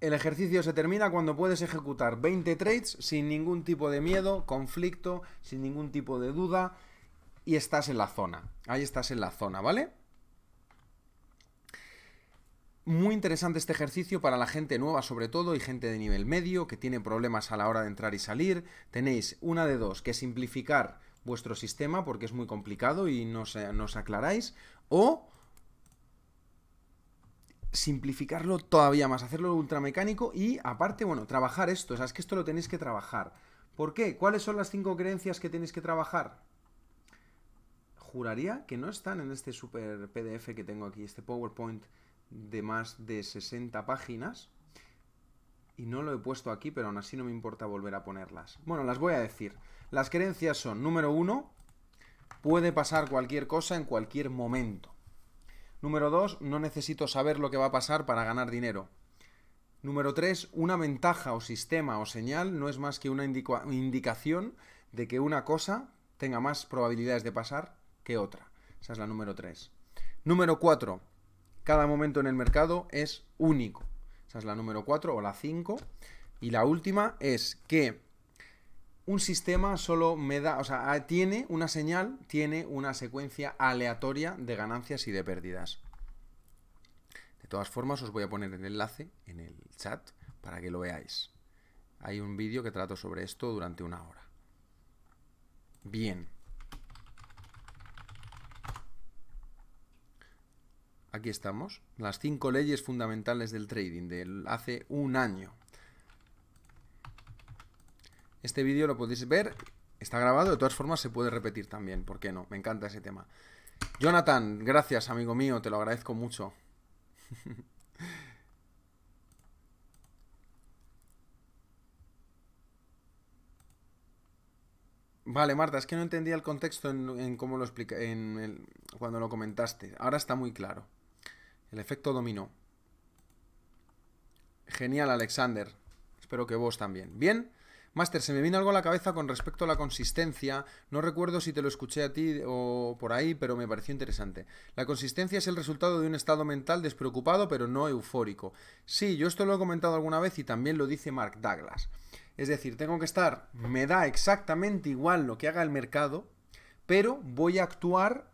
El ejercicio se termina cuando puedes ejecutar 20 trades sin ningún tipo de miedo, conflicto, sin ningún tipo de duda y estás en la zona. Ahí estás en la zona, ¿vale? Muy interesante este ejercicio para la gente nueva sobre todo y gente de nivel medio que tiene problemas a la hora de entrar y salir. Tenéis una de dos, que simplificar vuestro sistema porque es muy complicado y no os, aclaráis, o simplificarlo todavía más, hacerlo ultramecánico y aparte, bueno, trabajar esto, o sea, es que esto lo tenéis que trabajar. ¿Por qué? ¿Cuáles son las cinco creencias que tenéis que trabajar? Juraría que no están en este super PDF que tengo aquí, este PowerPoint de más de 60 páginas. Y no lo he puesto aquí, pero aún así no me importa volver a ponerlas. Bueno, las voy a decir. Las creencias son, número uno, puede pasar cualquier cosa en cualquier momento. Número 2, no necesito saber lo que va a pasar para ganar dinero. Número 3, una ventaja o sistema o señal no es más que una indicación de que una cosa tenga más probabilidades de pasar que otra. Esa es la número 3. Número 4, cada momento en el mercado es único. Esa es la número 4 o la 5. Y la última es que un sistema solo me da, o sea, tiene una señal, tiene una secuencia aleatoria de ganancias y de pérdidas. De todas formas, os voy a poner el enlace en el chat para que lo veáis. Hay un vídeo que trato sobre esto durante una hora. Bien. aquí estamos, las cinco leyes fundamentales del trading de hace un año. Este vídeo lo podéis ver, está grabado, de todas formas se puede repetir también, ¿por qué no? Me encanta ese tema. Jonathan, gracias amigo mío, te lo agradezco mucho. Vale, Marta, es que no entendía el contexto en, cómo lo cuando lo comentaste. Ahora está muy claro. El efecto dominó. Genial, Alexander. Espero que vos también. Bien. Master, se me vino algo a la cabeza con respecto a la consistencia. No recuerdo si te lo escuché a ti o por ahí, pero me pareció interesante. La consistencia es el resultado de un estado mental despreocupado, pero no eufórico. Sí, yo esto lo he comentado alguna vez y también lo dice Mark Douglas. Es decir, tengo que estar, me da exactamente igual lo que haga el mercado, pero voy a actuar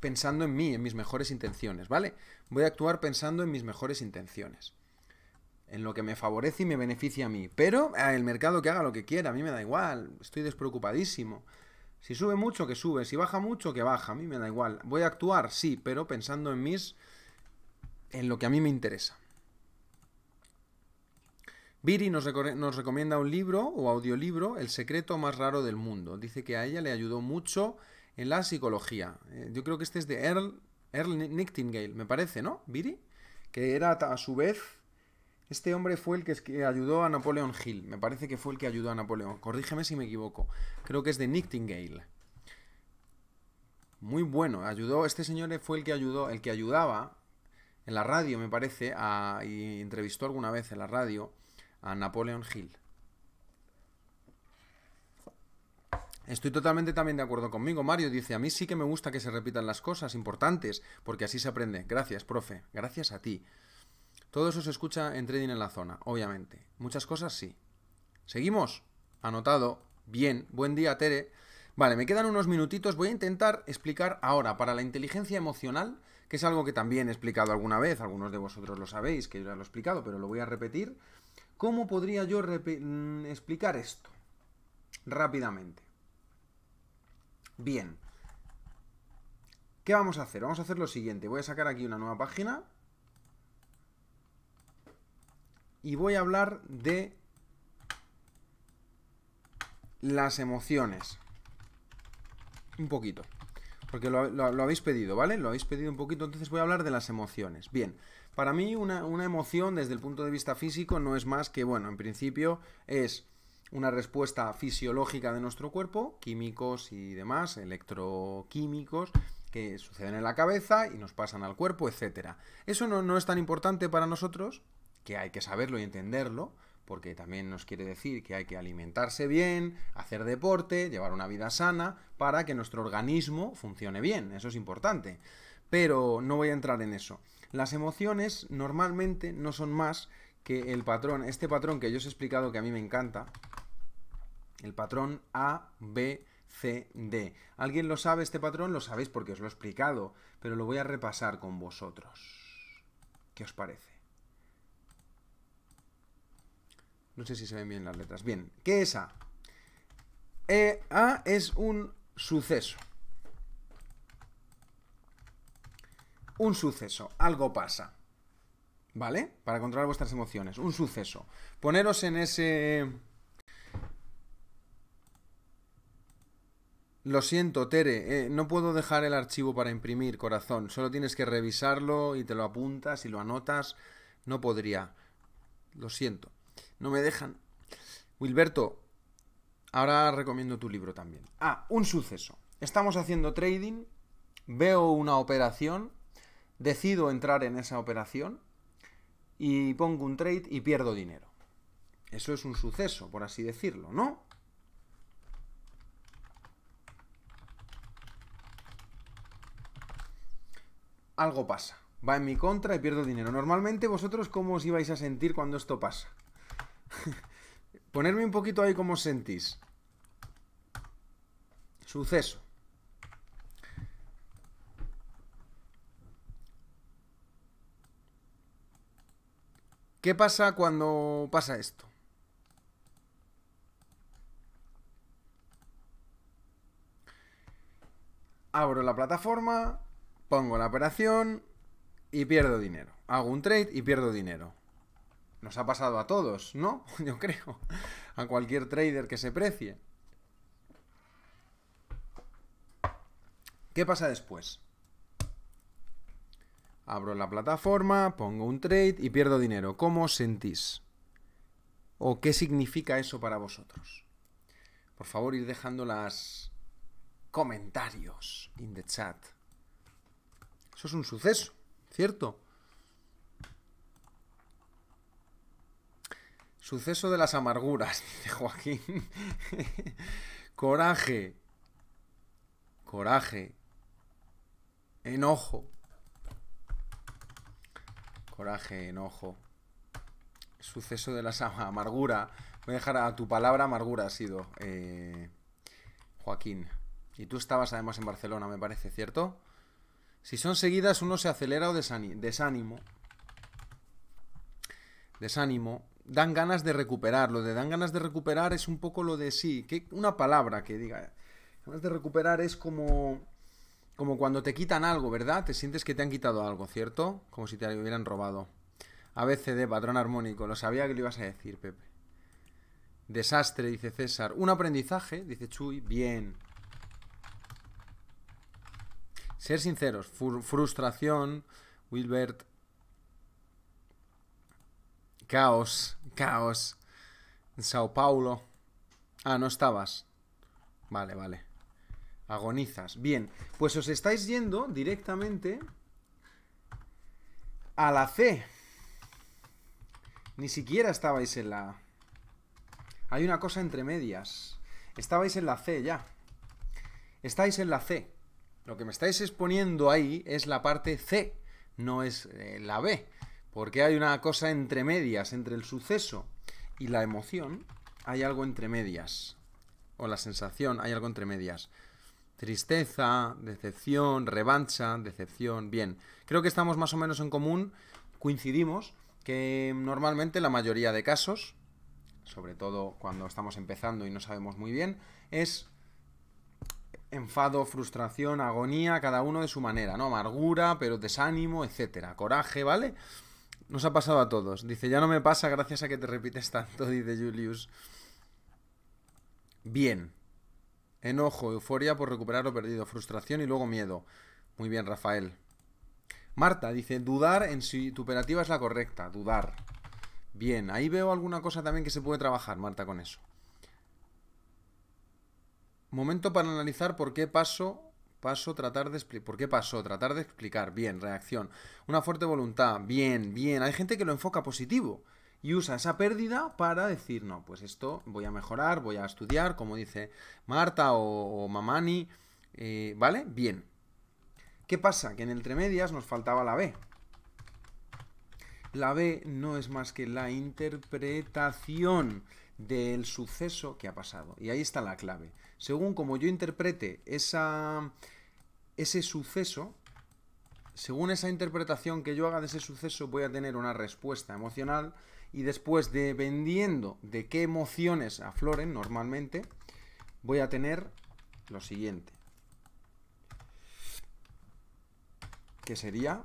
pensando en mí, en mis mejores intenciones, ¿vale? Voy a actuar pensando en mis mejores intenciones. En lo que me favorece y me beneficia a mí. Pero ah, el mercado que haga lo que quiera, a mí me da igual. Estoy despreocupadísimo. Si sube mucho, que sube. Si baja mucho, que baja. A mí me da igual. Voy a actuar, sí, pero pensando en mis... en lo que a mí me interesa. Viri nos, recomienda un libro o audiolibro, El secreto más raro del mundo. Dice que a ella le ayudó mucho en la psicología. Eh, yo creo que este es de Earl, Earl Nightingale, me parece, ¿no? Viri, que era a su vez este hombre fue el que ayudó a Napoleon Hill. Me parece que fue el que ayudó a Napoleón. Corrígeme si me equivoco. Creo que es de Nightingale. Muy bueno. Ayudó. Este señor fue el que ayudó, el que ayudaba en la radio, me parece, y entrevistó alguna vez en la radio a Napoleon Hill. Estoy totalmente también de acuerdo conmigo. Mario dice, a mí sí que me gusta que se repitan las cosas importantes, porque así se aprende. Gracias, profe. Gracias a ti. Todo eso se escucha en Trading en la Zona, obviamente. Muchas cosas sí. Seguimos. Anotado. Bien. Buen día, Tere. Vale, me quedan unos minutitos. Voy a intentar explicar ahora para la inteligencia emocional, que es algo que también he explicado alguna vez, algunos de vosotros lo sabéis, que yo ya lo he explicado, pero lo voy a repetir. ¿Cómo podría yo mm, explicar esto? Rápidamente. Bien. ¿Qué vamos a hacer? Vamos a hacer lo siguiente. Voy a sacar aquí una nueva página. Y voy a hablar de las emociones. Un poquito. Porque lo, habéis pedido, ¿vale? Lo habéis pedido un poquito, entonces voy a hablar de las emociones. Bien, para mí una emoción desde el punto de vista físico no es más que, bueno, en principio es una respuesta fisiológica de nuestro cuerpo, químicos y demás, electroquímicos, que suceden en la cabeza y nos pasan al cuerpo, etc. Eso no, no es tan importante para nosotros, que hay que saberlo y entenderlo, porque también nos quiere decir que hay que alimentarse bien, hacer deporte, llevar una vida sana, para que nuestro organismo funcione bien, eso es importante. Pero no voy a entrar en eso. Las emociones normalmente no son más que el patrón, este patrón que yo os he explicado que a mí me encanta, el patrón A, B, C, D. ¿Alguien lo sabe este patrón? Lo sabéis porque os lo he explicado, pero lo voy a repasar con vosotros. ¿Qué os parece? No sé si se ven bien las letras. Bien, ¿qué es A? E, A es un suceso. Un suceso, algo pasa. ¿vale? Para controlar vuestras emociones, un suceso. Poneros en ese... Lo siento, Tere, eh, no puedo dejar el archivo para imprimir, corazón. Solo tienes que revisarlo y te lo apuntas y lo anotas. No podría. Lo siento. No me dejan. Wilberto, ahora recomiendo tu libro también. Ah, un suceso. Estamos haciendo trading, veo una operación, decido entrar en esa operación, y pongo un trade y pierdo dinero. Eso es un suceso, por así decirlo, ¿no? Algo pasa. Va en mi contra y pierdo dinero. Normalmente vosotros cómo os ibais a sentir cuando esto pasa. Ponerme un poquito ahí cómo os sentís. Suceso. ¿Qué pasa cuando pasa esto? Abro la plataforma, pongo la operación y pierdo dinero. Hago un trade y pierdo dinero. Nos ha pasado a todos, ¿no? Yo creo. A cualquier trader que se precie. ¿Qué pasa después? Abro la plataforma, pongo un trade y pierdo dinero. ¿Cómo os sentís? ¿O qué significa eso para vosotros? Por favor, ir dejando las comentarios en el chat. Eso es un suceso, ¿cierto? Suceso de las amarguras, dice Joaquín. coraje, coraje, enojo, Coraje, enojo. Suceso de la amargura. Voy a dejar a tu palabra amargura, ha sido. Eh, Joaquín. Y tú estabas además en Barcelona, me parece, ¿cierto? Si son seguidas, uno se acelera o desánimo. Desánimo. Dan ganas de recuperar. Lo de dan ganas de recuperar es un poco lo de sí. Que una palabra que diga. Ganas de recuperar es como como cuando te quitan algo, ¿verdad? Te sientes que te han quitado algo, ¿cierto? Como si te hubieran robado. ABCD, patrón armónico. Lo sabía que lo ibas a decir, Pepe. Desastre, dice César. Un aprendizaje, dice Chuy. Bien. Ser sinceros. frustración, Wilbert. Caos, caos. En Sao Paulo. Ah, no estabas. Vale, vale. Agonizas. Bien, pues os estáis yendo directamente a la C. Ni siquiera estabais en la Hay una cosa entre medias. Estabais en la C ya. Estáis en la C. Lo que me estáis exponiendo ahí es la parte C, no es eh, la B. Porque hay una cosa entre medias, entre el suceso y la emoción, hay algo entre medias. O la sensación, hay algo entre medias. Tristeza, decepción, revancha, decepción. Bien, creo que estamos más o menos en común, coincidimos que normalmente la mayoría de casos, sobre todo cuando estamos empezando y no sabemos muy bien, es enfado, frustración, agonía, cada uno de su manera, ¿no? Amargura, pero desánimo, etcétera, coraje, ¿vale? Nos ha pasado a todos. Dice, ya no me pasa gracias a que te repites tanto, dice Julius. Bien, Enojo, euforia por recuperar lo perdido, frustración y luego miedo. Muy bien, Rafael. Marta dice, dudar en si tu operativa es la correcta, dudar. Bien, ahí veo alguna cosa también que se puede trabajar, Marta, con eso. Momento para analizar por qué paso, paso, tratar de explicar. ¿Por qué pasó? Tratar de explicar. Bien, reacción. Una fuerte voluntad. Bien, bien. Hay gente que lo enfoca positivo y usa esa pérdida para decir, no, pues esto voy a mejorar, voy a estudiar, como dice Marta o, Mamani, eh, ¿vale? Bien. ¿Qué pasa? Que en entre medias nos faltaba la B. La B no es más que la interpretación del suceso que ha pasado. Y ahí está la clave. Según como yo interprete esa, ese suceso, según esa interpretación que yo haga de ese suceso, voy a tener una respuesta emocional y después, dependiendo de qué emociones afloren normalmente, voy a tener lo siguiente. Que sería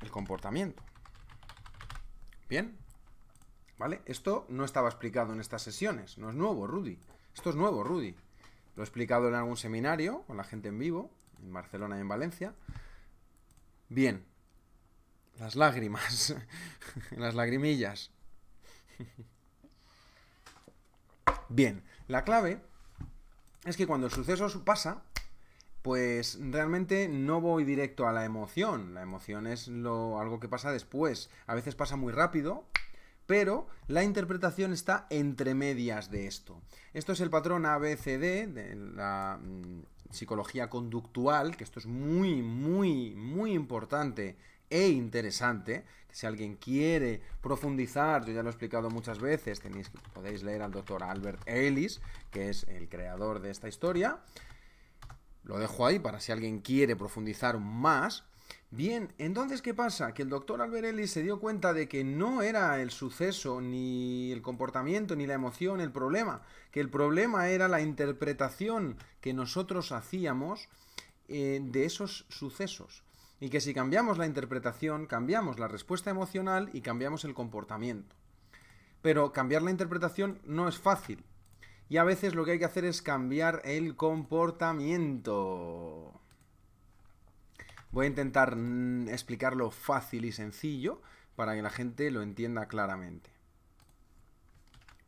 el comportamiento. ¿Bien? ¿Vale? Esto no estaba explicado en estas sesiones. No es nuevo, Rudy. Esto es nuevo, Rudy. Lo he explicado en algún seminario con la gente en vivo, en Barcelona y en Valencia. Bien, las lágrimas. Las lagrimillas. Bien, la clave es que cuando el suceso pasa, pues realmente no voy directo a la emoción. La emoción es lo, algo que pasa después. A veces pasa muy rápido, pero la interpretación está entre medias de esto. Esto es el patrón ABCD de la mm, psicología conductual, que esto es muy, muy, muy importante e interesante, que si alguien quiere profundizar, yo ya lo he explicado muchas veces, tenéis, podéis leer al doctor Albert Ellis, que es el creador de esta historia. Lo dejo ahí para si alguien quiere profundizar más. Bien, entonces, ¿qué pasa? Que el doctor Albert Ellis se dio cuenta de que no era el suceso, ni el comportamiento, ni la emoción el problema, que el problema era la interpretación que nosotros hacíamos eh, de esos sucesos y que si cambiamos la interpretación, cambiamos la respuesta emocional y cambiamos el comportamiento. Pero cambiar la interpretación no es fácil. Y a veces lo que hay que hacer es cambiar el comportamiento. Voy a intentar mm, explicarlo fácil y sencillo para que la gente lo entienda claramente.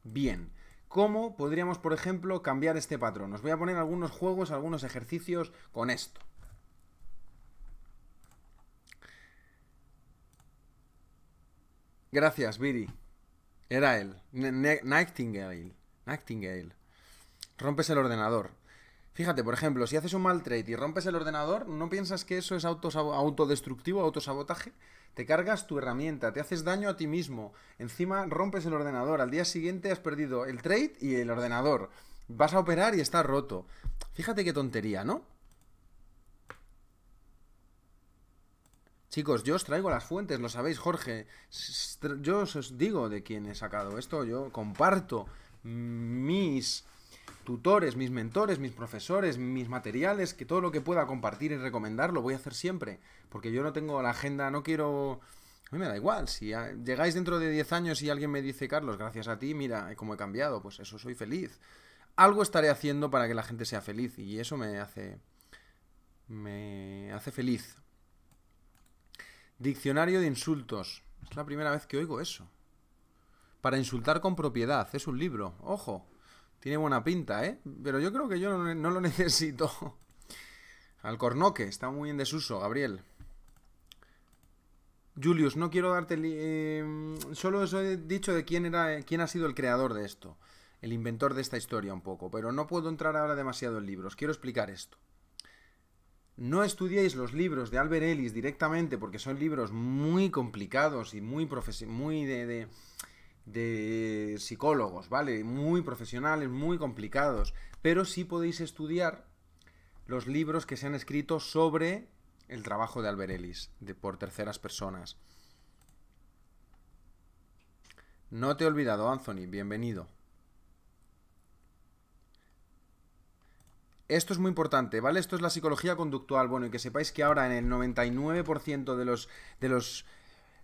Bien, ¿cómo podríamos, por ejemplo, cambiar este patrón? Os voy a poner algunos juegos, algunos ejercicios con esto. Gracias, Viri. Era él. Nightingale. Nightingale. Rompes el ordenador. Fíjate, por ejemplo, si haces un mal trade y rompes el ordenador, ¿no piensas que eso es autodestructivo, autosabotaje? Te cargas tu herramienta, te haces daño a ti mismo, encima rompes el ordenador, al día siguiente has perdido el trade y el ordenador, vas a operar y está roto. Fíjate qué tontería, ¿no? Chicos, yo os traigo las fuentes, lo sabéis, Jorge. Yo os digo de quién he sacado esto. Yo comparto mis tutores, mis mentores, mis profesores, mis materiales, que todo lo que pueda compartir y recomendar lo voy a hacer siempre. Porque yo no tengo la agenda, no quiero... A mí me da igual, si llegáis dentro de 10 años y alguien me dice, Carlos, gracias a ti, mira cómo he cambiado, pues eso, soy feliz. Algo estaré haciendo para que la gente sea feliz y eso me hace... me hace feliz. Diccionario de insultos. Es la primera vez que oigo eso. Para insultar con propiedad. Es un libro. Ojo. Tiene buena pinta, ¿eh? Pero yo creo que yo no, lo necesito. Alcornoque. Está muy en desuso, Gabriel. Julius, no quiero darte... Eh, solo os he dicho de quién, era, quién ha sido el creador de esto. El inventor de esta historia un poco. Pero no puedo entrar ahora demasiado en libros. Quiero explicar esto. No estudiéis los libros de Albert Ellis directamente porque son libros muy complicados y muy, muy de, de, psicólogos, ¿vale? Muy profesionales, muy complicados. Pero sí podéis estudiar los libros que se han escrito sobre el trabajo de Albert Ellis de, por terceras personas. No te he olvidado, Anthony. Bienvenido. Esto es muy importante, ¿vale? Esto es la psicología conductual. Bueno, y que sepáis que ahora en el 99% de los, de los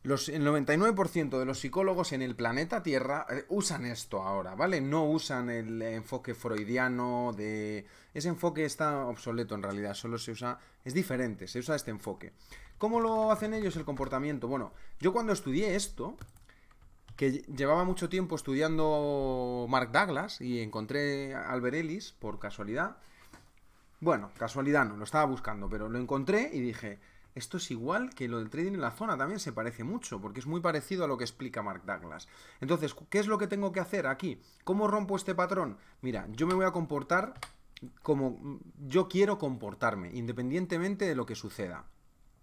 el 99% de los psicólogos en el planeta Tierra eh, usan esto ahora, ¿vale? No usan el enfoque freudiano de... Ese enfoque está obsoleto en realidad, solo se usa... Es diferente, se usa este enfoque. ¿Cómo lo hacen ellos el comportamiento? Bueno, yo cuando estudié esto, que llevaba mucho tiempo estudiando Mark Douglas y encontré a Albert Ellis por casualidad, bueno, casualidad no, lo estaba buscando, pero lo encontré y dije, esto es igual que lo del trading en la zona, también se parece mucho, porque es muy parecido a lo que explica Mark Douglas. Entonces, ¿qué es lo que tengo que hacer aquí? ¿Cómo rompo este patrón? Mira, yo me voy a comportar como yo quiero comportarme, independientemente de lo que suceda.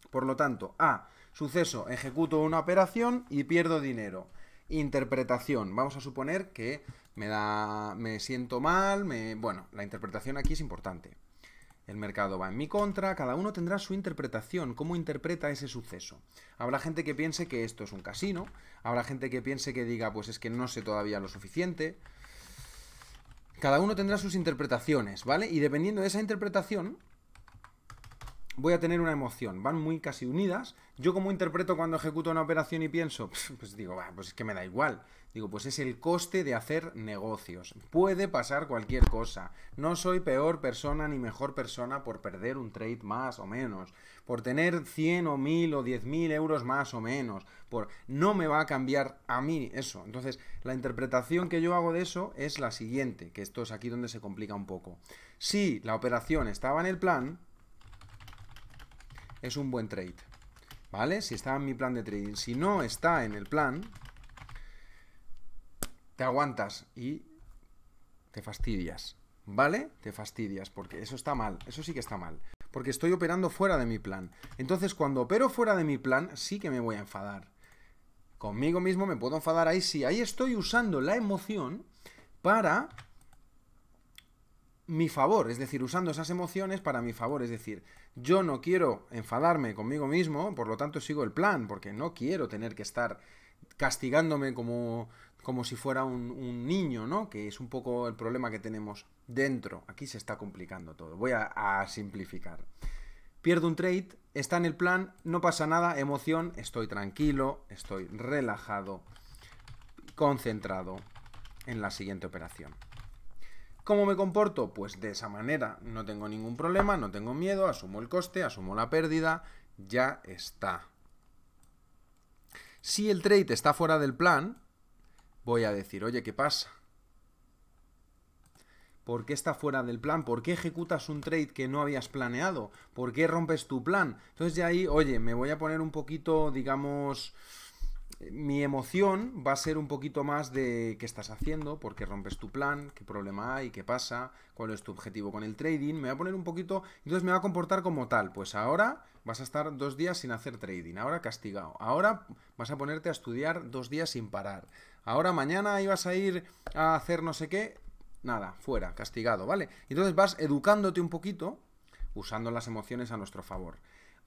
Por lo tanto, A, suceso, ejecuto una operación y pierdo dinero. Interpretación, vamos a suponer que me da me siento mal, me bueno, la interpretación aquí es importante. El mercado va en mi contra, cada uno tendrá su interpretación, cómo interpreta ese suceso. Habrá gente que piense que esto es un casino, habrá gente que piense que diga, pues es que no sé todavía lo suficiente. Cada uno tendrá sus interpretaciones, ¿vale? Y dependiendo de esa interpretación, voy a tener una emoción, van muy casi unidas. Yo como interpreto cuando ejecuto una operación y pienso, pues digo, pues es que me da igual. Digo, pues es el coste de hacer negocios. Puede pasar cualquier cosa. No soy peor persona ni mejor persona por perder un trade más o menos, por tener 100 o 1000 o 10.000 euros más o menos, por no me va a cambiar a mí eso. Entonces, la interpretación que yo hago de eso es la siguiente, que esto es aquí donde se complica un poco. Si la operación estaba en el plan, es un buen trade. ¿Vale? Si está en mi plan de trading. Si no está en el plan, te aguantas y te fastidias. ¿Vale? Te fastidias, porque eso está mal. Eso sí que está mal. Porque estoy operando fuera de mi plan. Entonces, cuando opero fuera de mi plan, sí que me voy a enfadar. Conmigo mismo me puedo enfadar ahí sí. Ahí estoy usando la emoción para mi favor, es decir, usando esas emociones para mi favor, es decir, yo no quiero enfadarme conmigo mismo, por lo tanto sigo el plan, porque no quiero tener que estar castigándome como, como si fuera un, niño, ¿no? Que es un poco el problema que tenemos dentro. Aquí se está complicando todo, voy a, a simplificar. Pierdo un trade, está en el plan, no pasa nada, emoción, estoy tranquilo, estoy relajado, concentrado en la siguiente operación. ¿Cómo me comporto? Pues de esa manera no tengo ningún problema, no tengo miedo, asumo el coste, asumo la pérdida, ya está. Si el trade está fuera del plan, voy a decir, oye, ¿qué pasa? ¿Por qué está fuera del plan? ¿Por qué ejecutas un trade que no habías planeado? ¿Por qué rompes tu plan? Entonces de ahí, oye, me voy a poner un poquito, digamos, mi emoción va a ser un poquito más de qué estás haciendo, por qué rompes tu plan, qué problema hay, qué pasa, cuál es tu objetivo con el trading. Me va a poner un poquito, entonces me va a comportar como tal. Pues ahora vas a estar dos días sin hacer trading, ahora castigado. Ahora vas a ponerte a estudiar dos días sin parar. Ahora mañana ibas a ir a hacer no sé qué, nada, fuera, castigado, ¿vale? Entonces vas educándote un poquito usando las emociones a nuestro favor.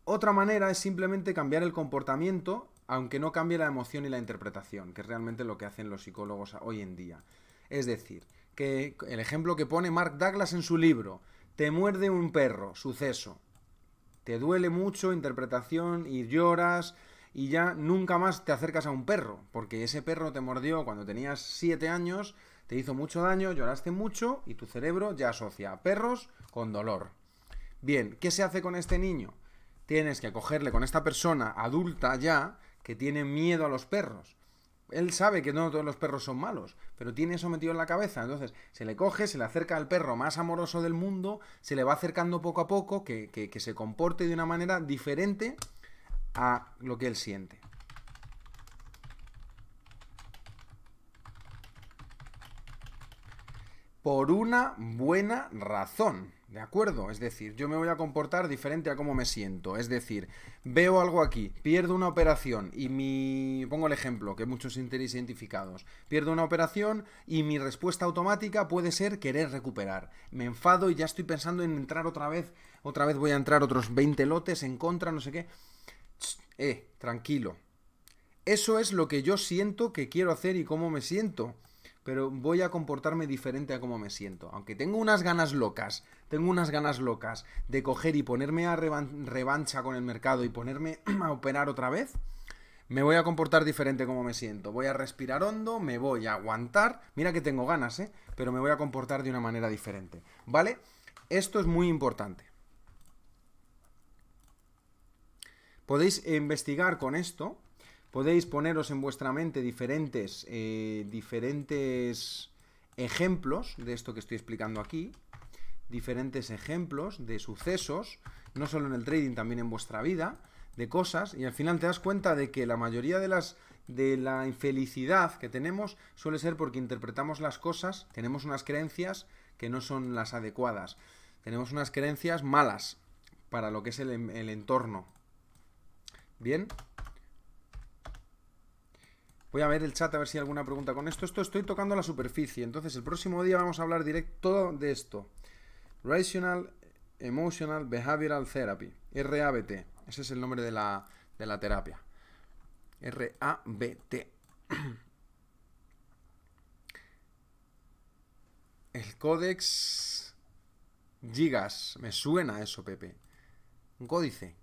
Otra manera es simplemente cambiar el comportamiento aunque no cambie la emoción y la interpretación, que es realmente lo que hacen los psicólogos hoy en día. Es decir, que el ejemplo que pone Mark Douglas en su libro, te muerde un perro, suceso, te duele mucho, interpretación, y lloras, y ya nunca más te acercas a un perro, porque ese perro te mordió cuando tenías 7 años, te hizo mucho daño, lloraste mucho, y tu cerebro ya asocia a perros con dolor. Bien, ¿qué se hace con este niño? Tienes que acogerle con esta persona adulta ya, que tiene miedo a los perros. Él sabe que no todos los perros son malos, pero tiene eso metido en la cabeza. Entonces se le coge, se le acerca al perro más amoroso del mundo, se le va acercando poco a poco, que, se comporte de una manera diferente a lo que él siente. Por una buena razón. ¿De acuerdo? Es decir, yo me voy a comportar diferente a cómo me siento. Es decir, veo algo aquí, pierdo una operación y mi... Pongo el ejemplo, que muchos interés identificados. Pierdo una operación y mi respuesta automática puede ser querer recuperar. Me enfado y ya estoy pensando en entrar otra vez. Otra vez voy a entrar otros 20 lotes en contra, no sé qué. Eh, tranquilo. Eso es lo que yo siento que quiero hacer y cómo me siento pero voy a comportarme diferente a cómo me siento. Aunque tengo unas ganas locas, tengo unas ganas locas de coger y ponerme a revancha con el mercado y ponerme a operar otra vez, me voy a comportar diferente a como me siento. Voy a respirar hondo, me voy a aguantar. Mira que tengo ganas, ¿eh? Pero me voy a comportar de una manera diferente. ¿Vale? Esto es muy importante. Podéis investigar con esto Podéis poneros en vuestra mente diferentes, eh, diferentes ejemplos de esto que estoy explicando aquí, diferentes ejemplos de sucesos, no solo en el trading, también en vuestra vida, de cosas, y al final te das cuenta de que la mayoría de las de la infelicidad que tenemos suele ser porque interpretamos las cosas, tenemos unas creencias que no son las adecuadas, tenemos unas creencias malas para lo que es el, em, el entorno. Bien, Voy a ver el chat a ver si hay alguna pregunta con esto. Esto estoy tocando la superficie. Entonces, el próximo día vamos a hablar directo de esto. Rational Emotional Behavioral Therapy. R-A-B-T. Ese es el nombre de la, de la terapia. t El códex Gigas. Me suena eso, Pepe. Un códice.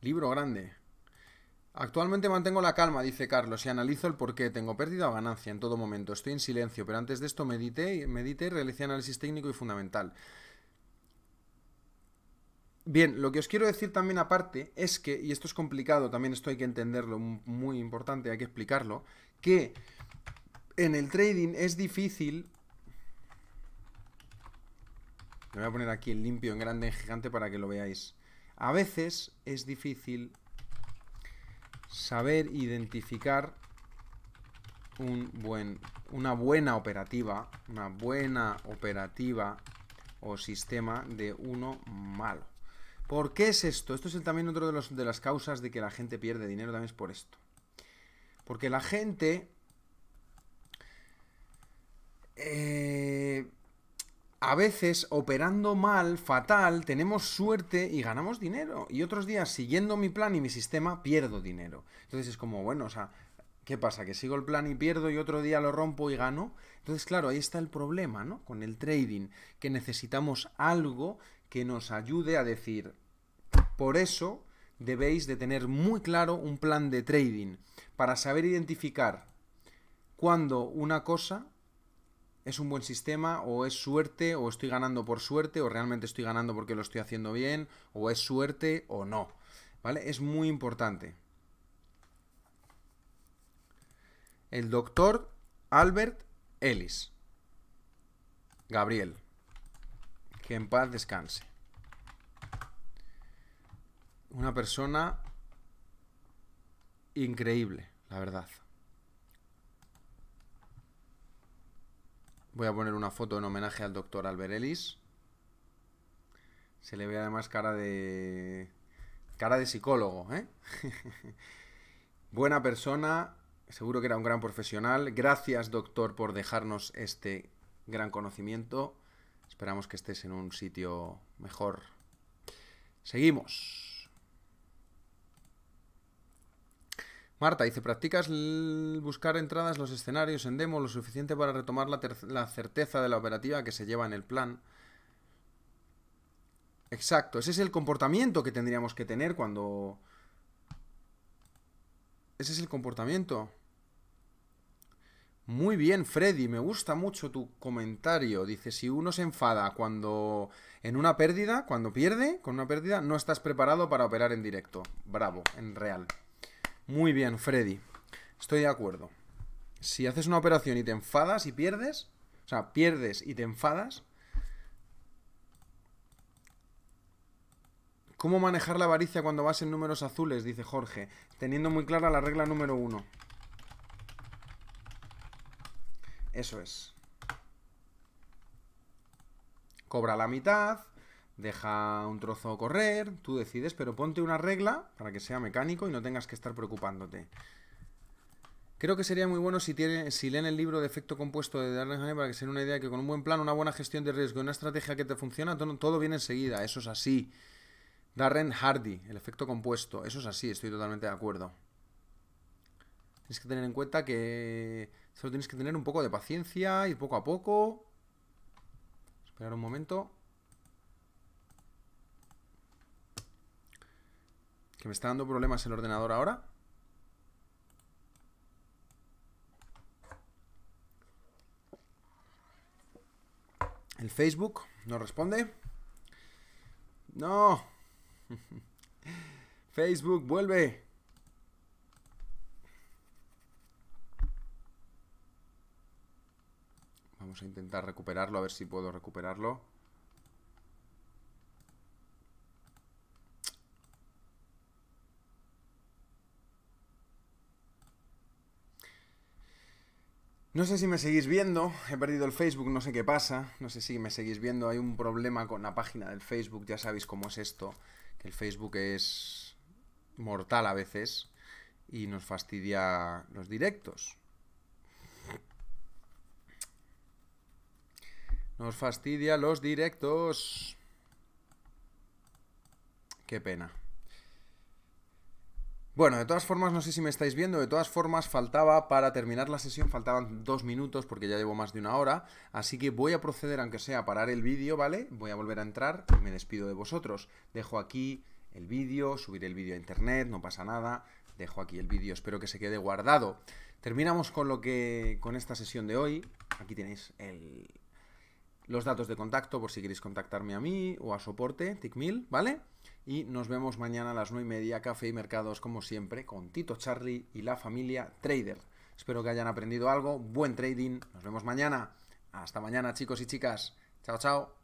Libro grande. Actualmente mantengo la calma, dice Carlos, y analizo el porqué. Tengo pérdida o ganancia en todo momento. Estoy en silencio, pero antes de esto medité, y realicé análisis técnico y fundamental. Bien, lo que os quiero decir también aparte es que, y esto es complicado, también esto hay que entenderlo, muy importante, hay que explicarlo, que en el trading es difícil... Me voy a poner aquí el limpio en grande, en gigante para que lo veáis. A veces es difícil saber identificar un buen, una buena operativa, una buena operativa o sistema de uno malo. ¿Por qué es esto? Esto es también otro de, los, de las causas de que la gente pierde dinero, también es por esto. Porque la gente eh, a veces operando mal, fatal, tenemos suerte y ganamos dinero. Y otros días, siguiendo mi plan y mi sistema, pierdo dinero. Entonces es como, bueno, o sea, ¿Qué pasa? ¿Que sigo el plan y pierdo y otro día lo rompo y gano? Entonces, claro, ahí está el problema, ¿no? Con el trading, que necesitamos algo que nos ayude a decir, por eso debéis de tener muy claro un plan de trading, para saber identificar cuándo una cosa es un buen sistema o es suerte o estoy ganando por suerte o realmente estoy ganando porque lo estoy haciendo bien o es suerte o no. ¿Vale? Es muy importante. El doctor Albert Ellis. Gabriel. Que en paz descanse. Una persona increíble, la verdad. Voy a poner una foto en homenaje al doctor Albert Se le ve además cara de. cara de psicólogo, ¿eh? Buena persona, seguro que era un gran profesional. Gracias, doctor, por dejarnos este gran conocimiento. Esperamos que estés en un sitio mejor. Seguimos. Marta dice, ¿practicas buscar entradas los escenarios en demo lo suficiente para retomar la, la, certeza de la operativa que se lleva en el plan? Exacto, ese es el comportamiento que tendríamos que tener cuando... Ese es el comportamiento. Muy bien, Freddy, me gusta mucho tu comentario. Dice, si uno se enfada cuando... en una pérdida, cuando pierde, con una pérdida, no estás preparado para operar en directo. Bravo, en real. Muy bien, Freddy. Estoy de acuerdo. Si haces una operación y te enfadas y pierdes, o sea, pierdes y te enfadas, ¿Cómo manejar la avaricia cuando vas en números azules? Dice Jorge, teniendo muy clara la regla número uno. Eso es. Cobra la mitad, Deja un trozo correr, tú decides, pero ponte una regla para que sea mecánico y no tengas que estar preocupándote. Creo que sería muy bueno si, si leen el libro de efecto compuesto de Darren Hardy para que se den una idea que con un buen plan, una buena gestión de riesgo una estrategia que te funciona, todo, viene enseguida. Eso es así. Darren Hardy, el efecto compuesto. Eso es así, estoy totalmente de acuerdo. Tienes que tener en cuenta que solo tienes que tener un poco de paciencia, y poco a poco. Esperar un momento. Que me está dando problemas el ordenador ahora. El Facebook no responde. No. Facebook, vuelve. Vamos a intentar recuperarlo, a ver si puedo recuperarlo. No sé si me seguís viendo, he perdido el Facebook, no sé qué pasa, no sé si me seguís viendo, hay un problema con la página del Facebook, ya sabéis cómo es esto, que el Facebook es mortal a veces y nos fastidia los directos. Nos fastidia los directos. Qué pena. Bueno, de todas formas, no sé si me estáis viendo, de todas formas faltaba, para terminar la sesión faltaban dos minutos porque ya llevo más de una hora, así que voy a proceder, aunque sea a parar el vídeo, ¿vale? Voy a volver a entrar y me despido de vosotros. Dejo aquí el vídeo, subiré el vídeo a internet, no pasa nada, dejo aquí el vídeo, espero que se quede guardado. Terminamos con lo que. con esta sesión de hoy. Aquí tenéis los datos de contacto por si queréis contactarme a mí o a soporte, TICMIL, ¿vale? y nos vemos mañana a las 9 y media, Café y Mercados, como siempre, con Tito Charlie y la familia Trader. Espero que hayan aprendido algo, buen trading, nos vemos mañana. Hasta mañana chicos y chicas, chao chao.